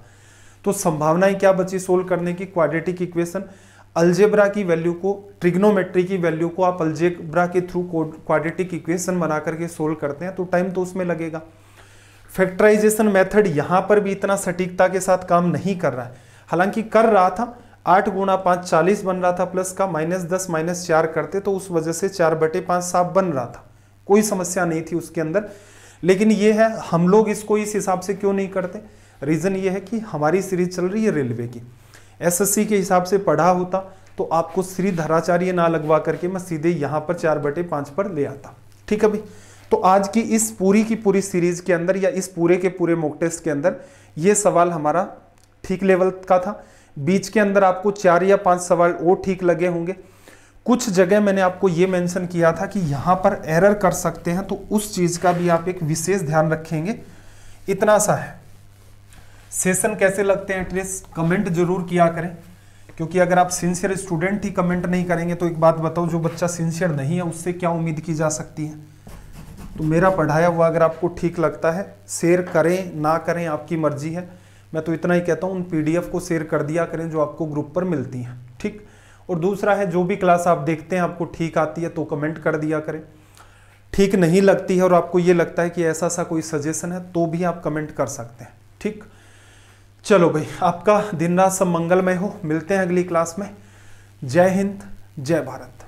तो संभावनाएं क्या बची सोल्व करने की क्वाड्रेटिक इक्वेशन अल्जेब्रा की वैल्यू को ट्रिग्नोमेट्री की वैल्यू को आप अल्जेब्रा के थ्रू क्वाड्रेटिक इक्वेशन बना करके सोल्व करते हैं तो टाइम तो उसमें लगेगा फैक्टराइजेशन मेथड यहाँ पर भी इतना सटीकता के साथ काम नहीं कर रहा है हालांकि कर रहा था आठ गुणा पाँच चालीस बन रहा था प्लस का माइनस दस माइनस चार करते तो उस वजह से चार बटे पाँच साफ बन रहा था कोई समस्या नहीं थी उसके अंदर लेकिन ये है हम लोग इसको इस हिसाब से क्यों नहीं करते रीज़न ये है कि हमारी सीरीज चल रही है रेलवे की एस के हिसाब से पढ़ा होता तो आपको श्री धराचार्य ना लगवा करके मैं सीधे यहाँ पर चार बटे पाँच पर ले आता ठीक है भाई तो आज की इस पूरी की पूरी सीरीज के अंदर या इस पूरे के पूरे मोक टेस्ट के अंदर ये सवाल हमारा ठीक लेवल का था बीच के अंदर आपको चार या पांच सवाल और ठीक लगे होंगे कुछ जगह मैंने आपको ये मेंशन किया था कि यहाँ पर एरर कर सकते हैं तो उस चीज़ का भी आप एक विशेष ध्यान रखेंगे इतना सा है सेशन कैसे लगते हैं एटलीस्ट कमेंट जरूर किया करें क्योंकि अगर आप सिंसियर स्टूडेंट ही कमेंट नहीं करेंगे तो एक बात बताओ जो बच्चा सिंसियर नहीं है उससे क्या उम्मीद की जा सकती है तो मेरा पढ़ाया हुआ अगर आपको ठीक लगता है शेयर करें ना करें आपकी मर्जी है मैं तो इतना ही कहता हूँ उन पी को शेयर कर दिया करें जो आपको ग्रुप पर मिलती हैं ठीक और दूसरा है जो भी क्लास आप देखते हैं आपको ठीक आती है तो कमेंट कर दिया करें ठीक नहीं लगती है और आपको ये लगता है कि ऐसा सा कोई सजेशन है तो भी आप कमेंट कर सकते हैं ठीक चलो भाई आपका दिन रात सब मंगलमय हो मिलते हैं अगली क्लास में जय हिंद जय भारत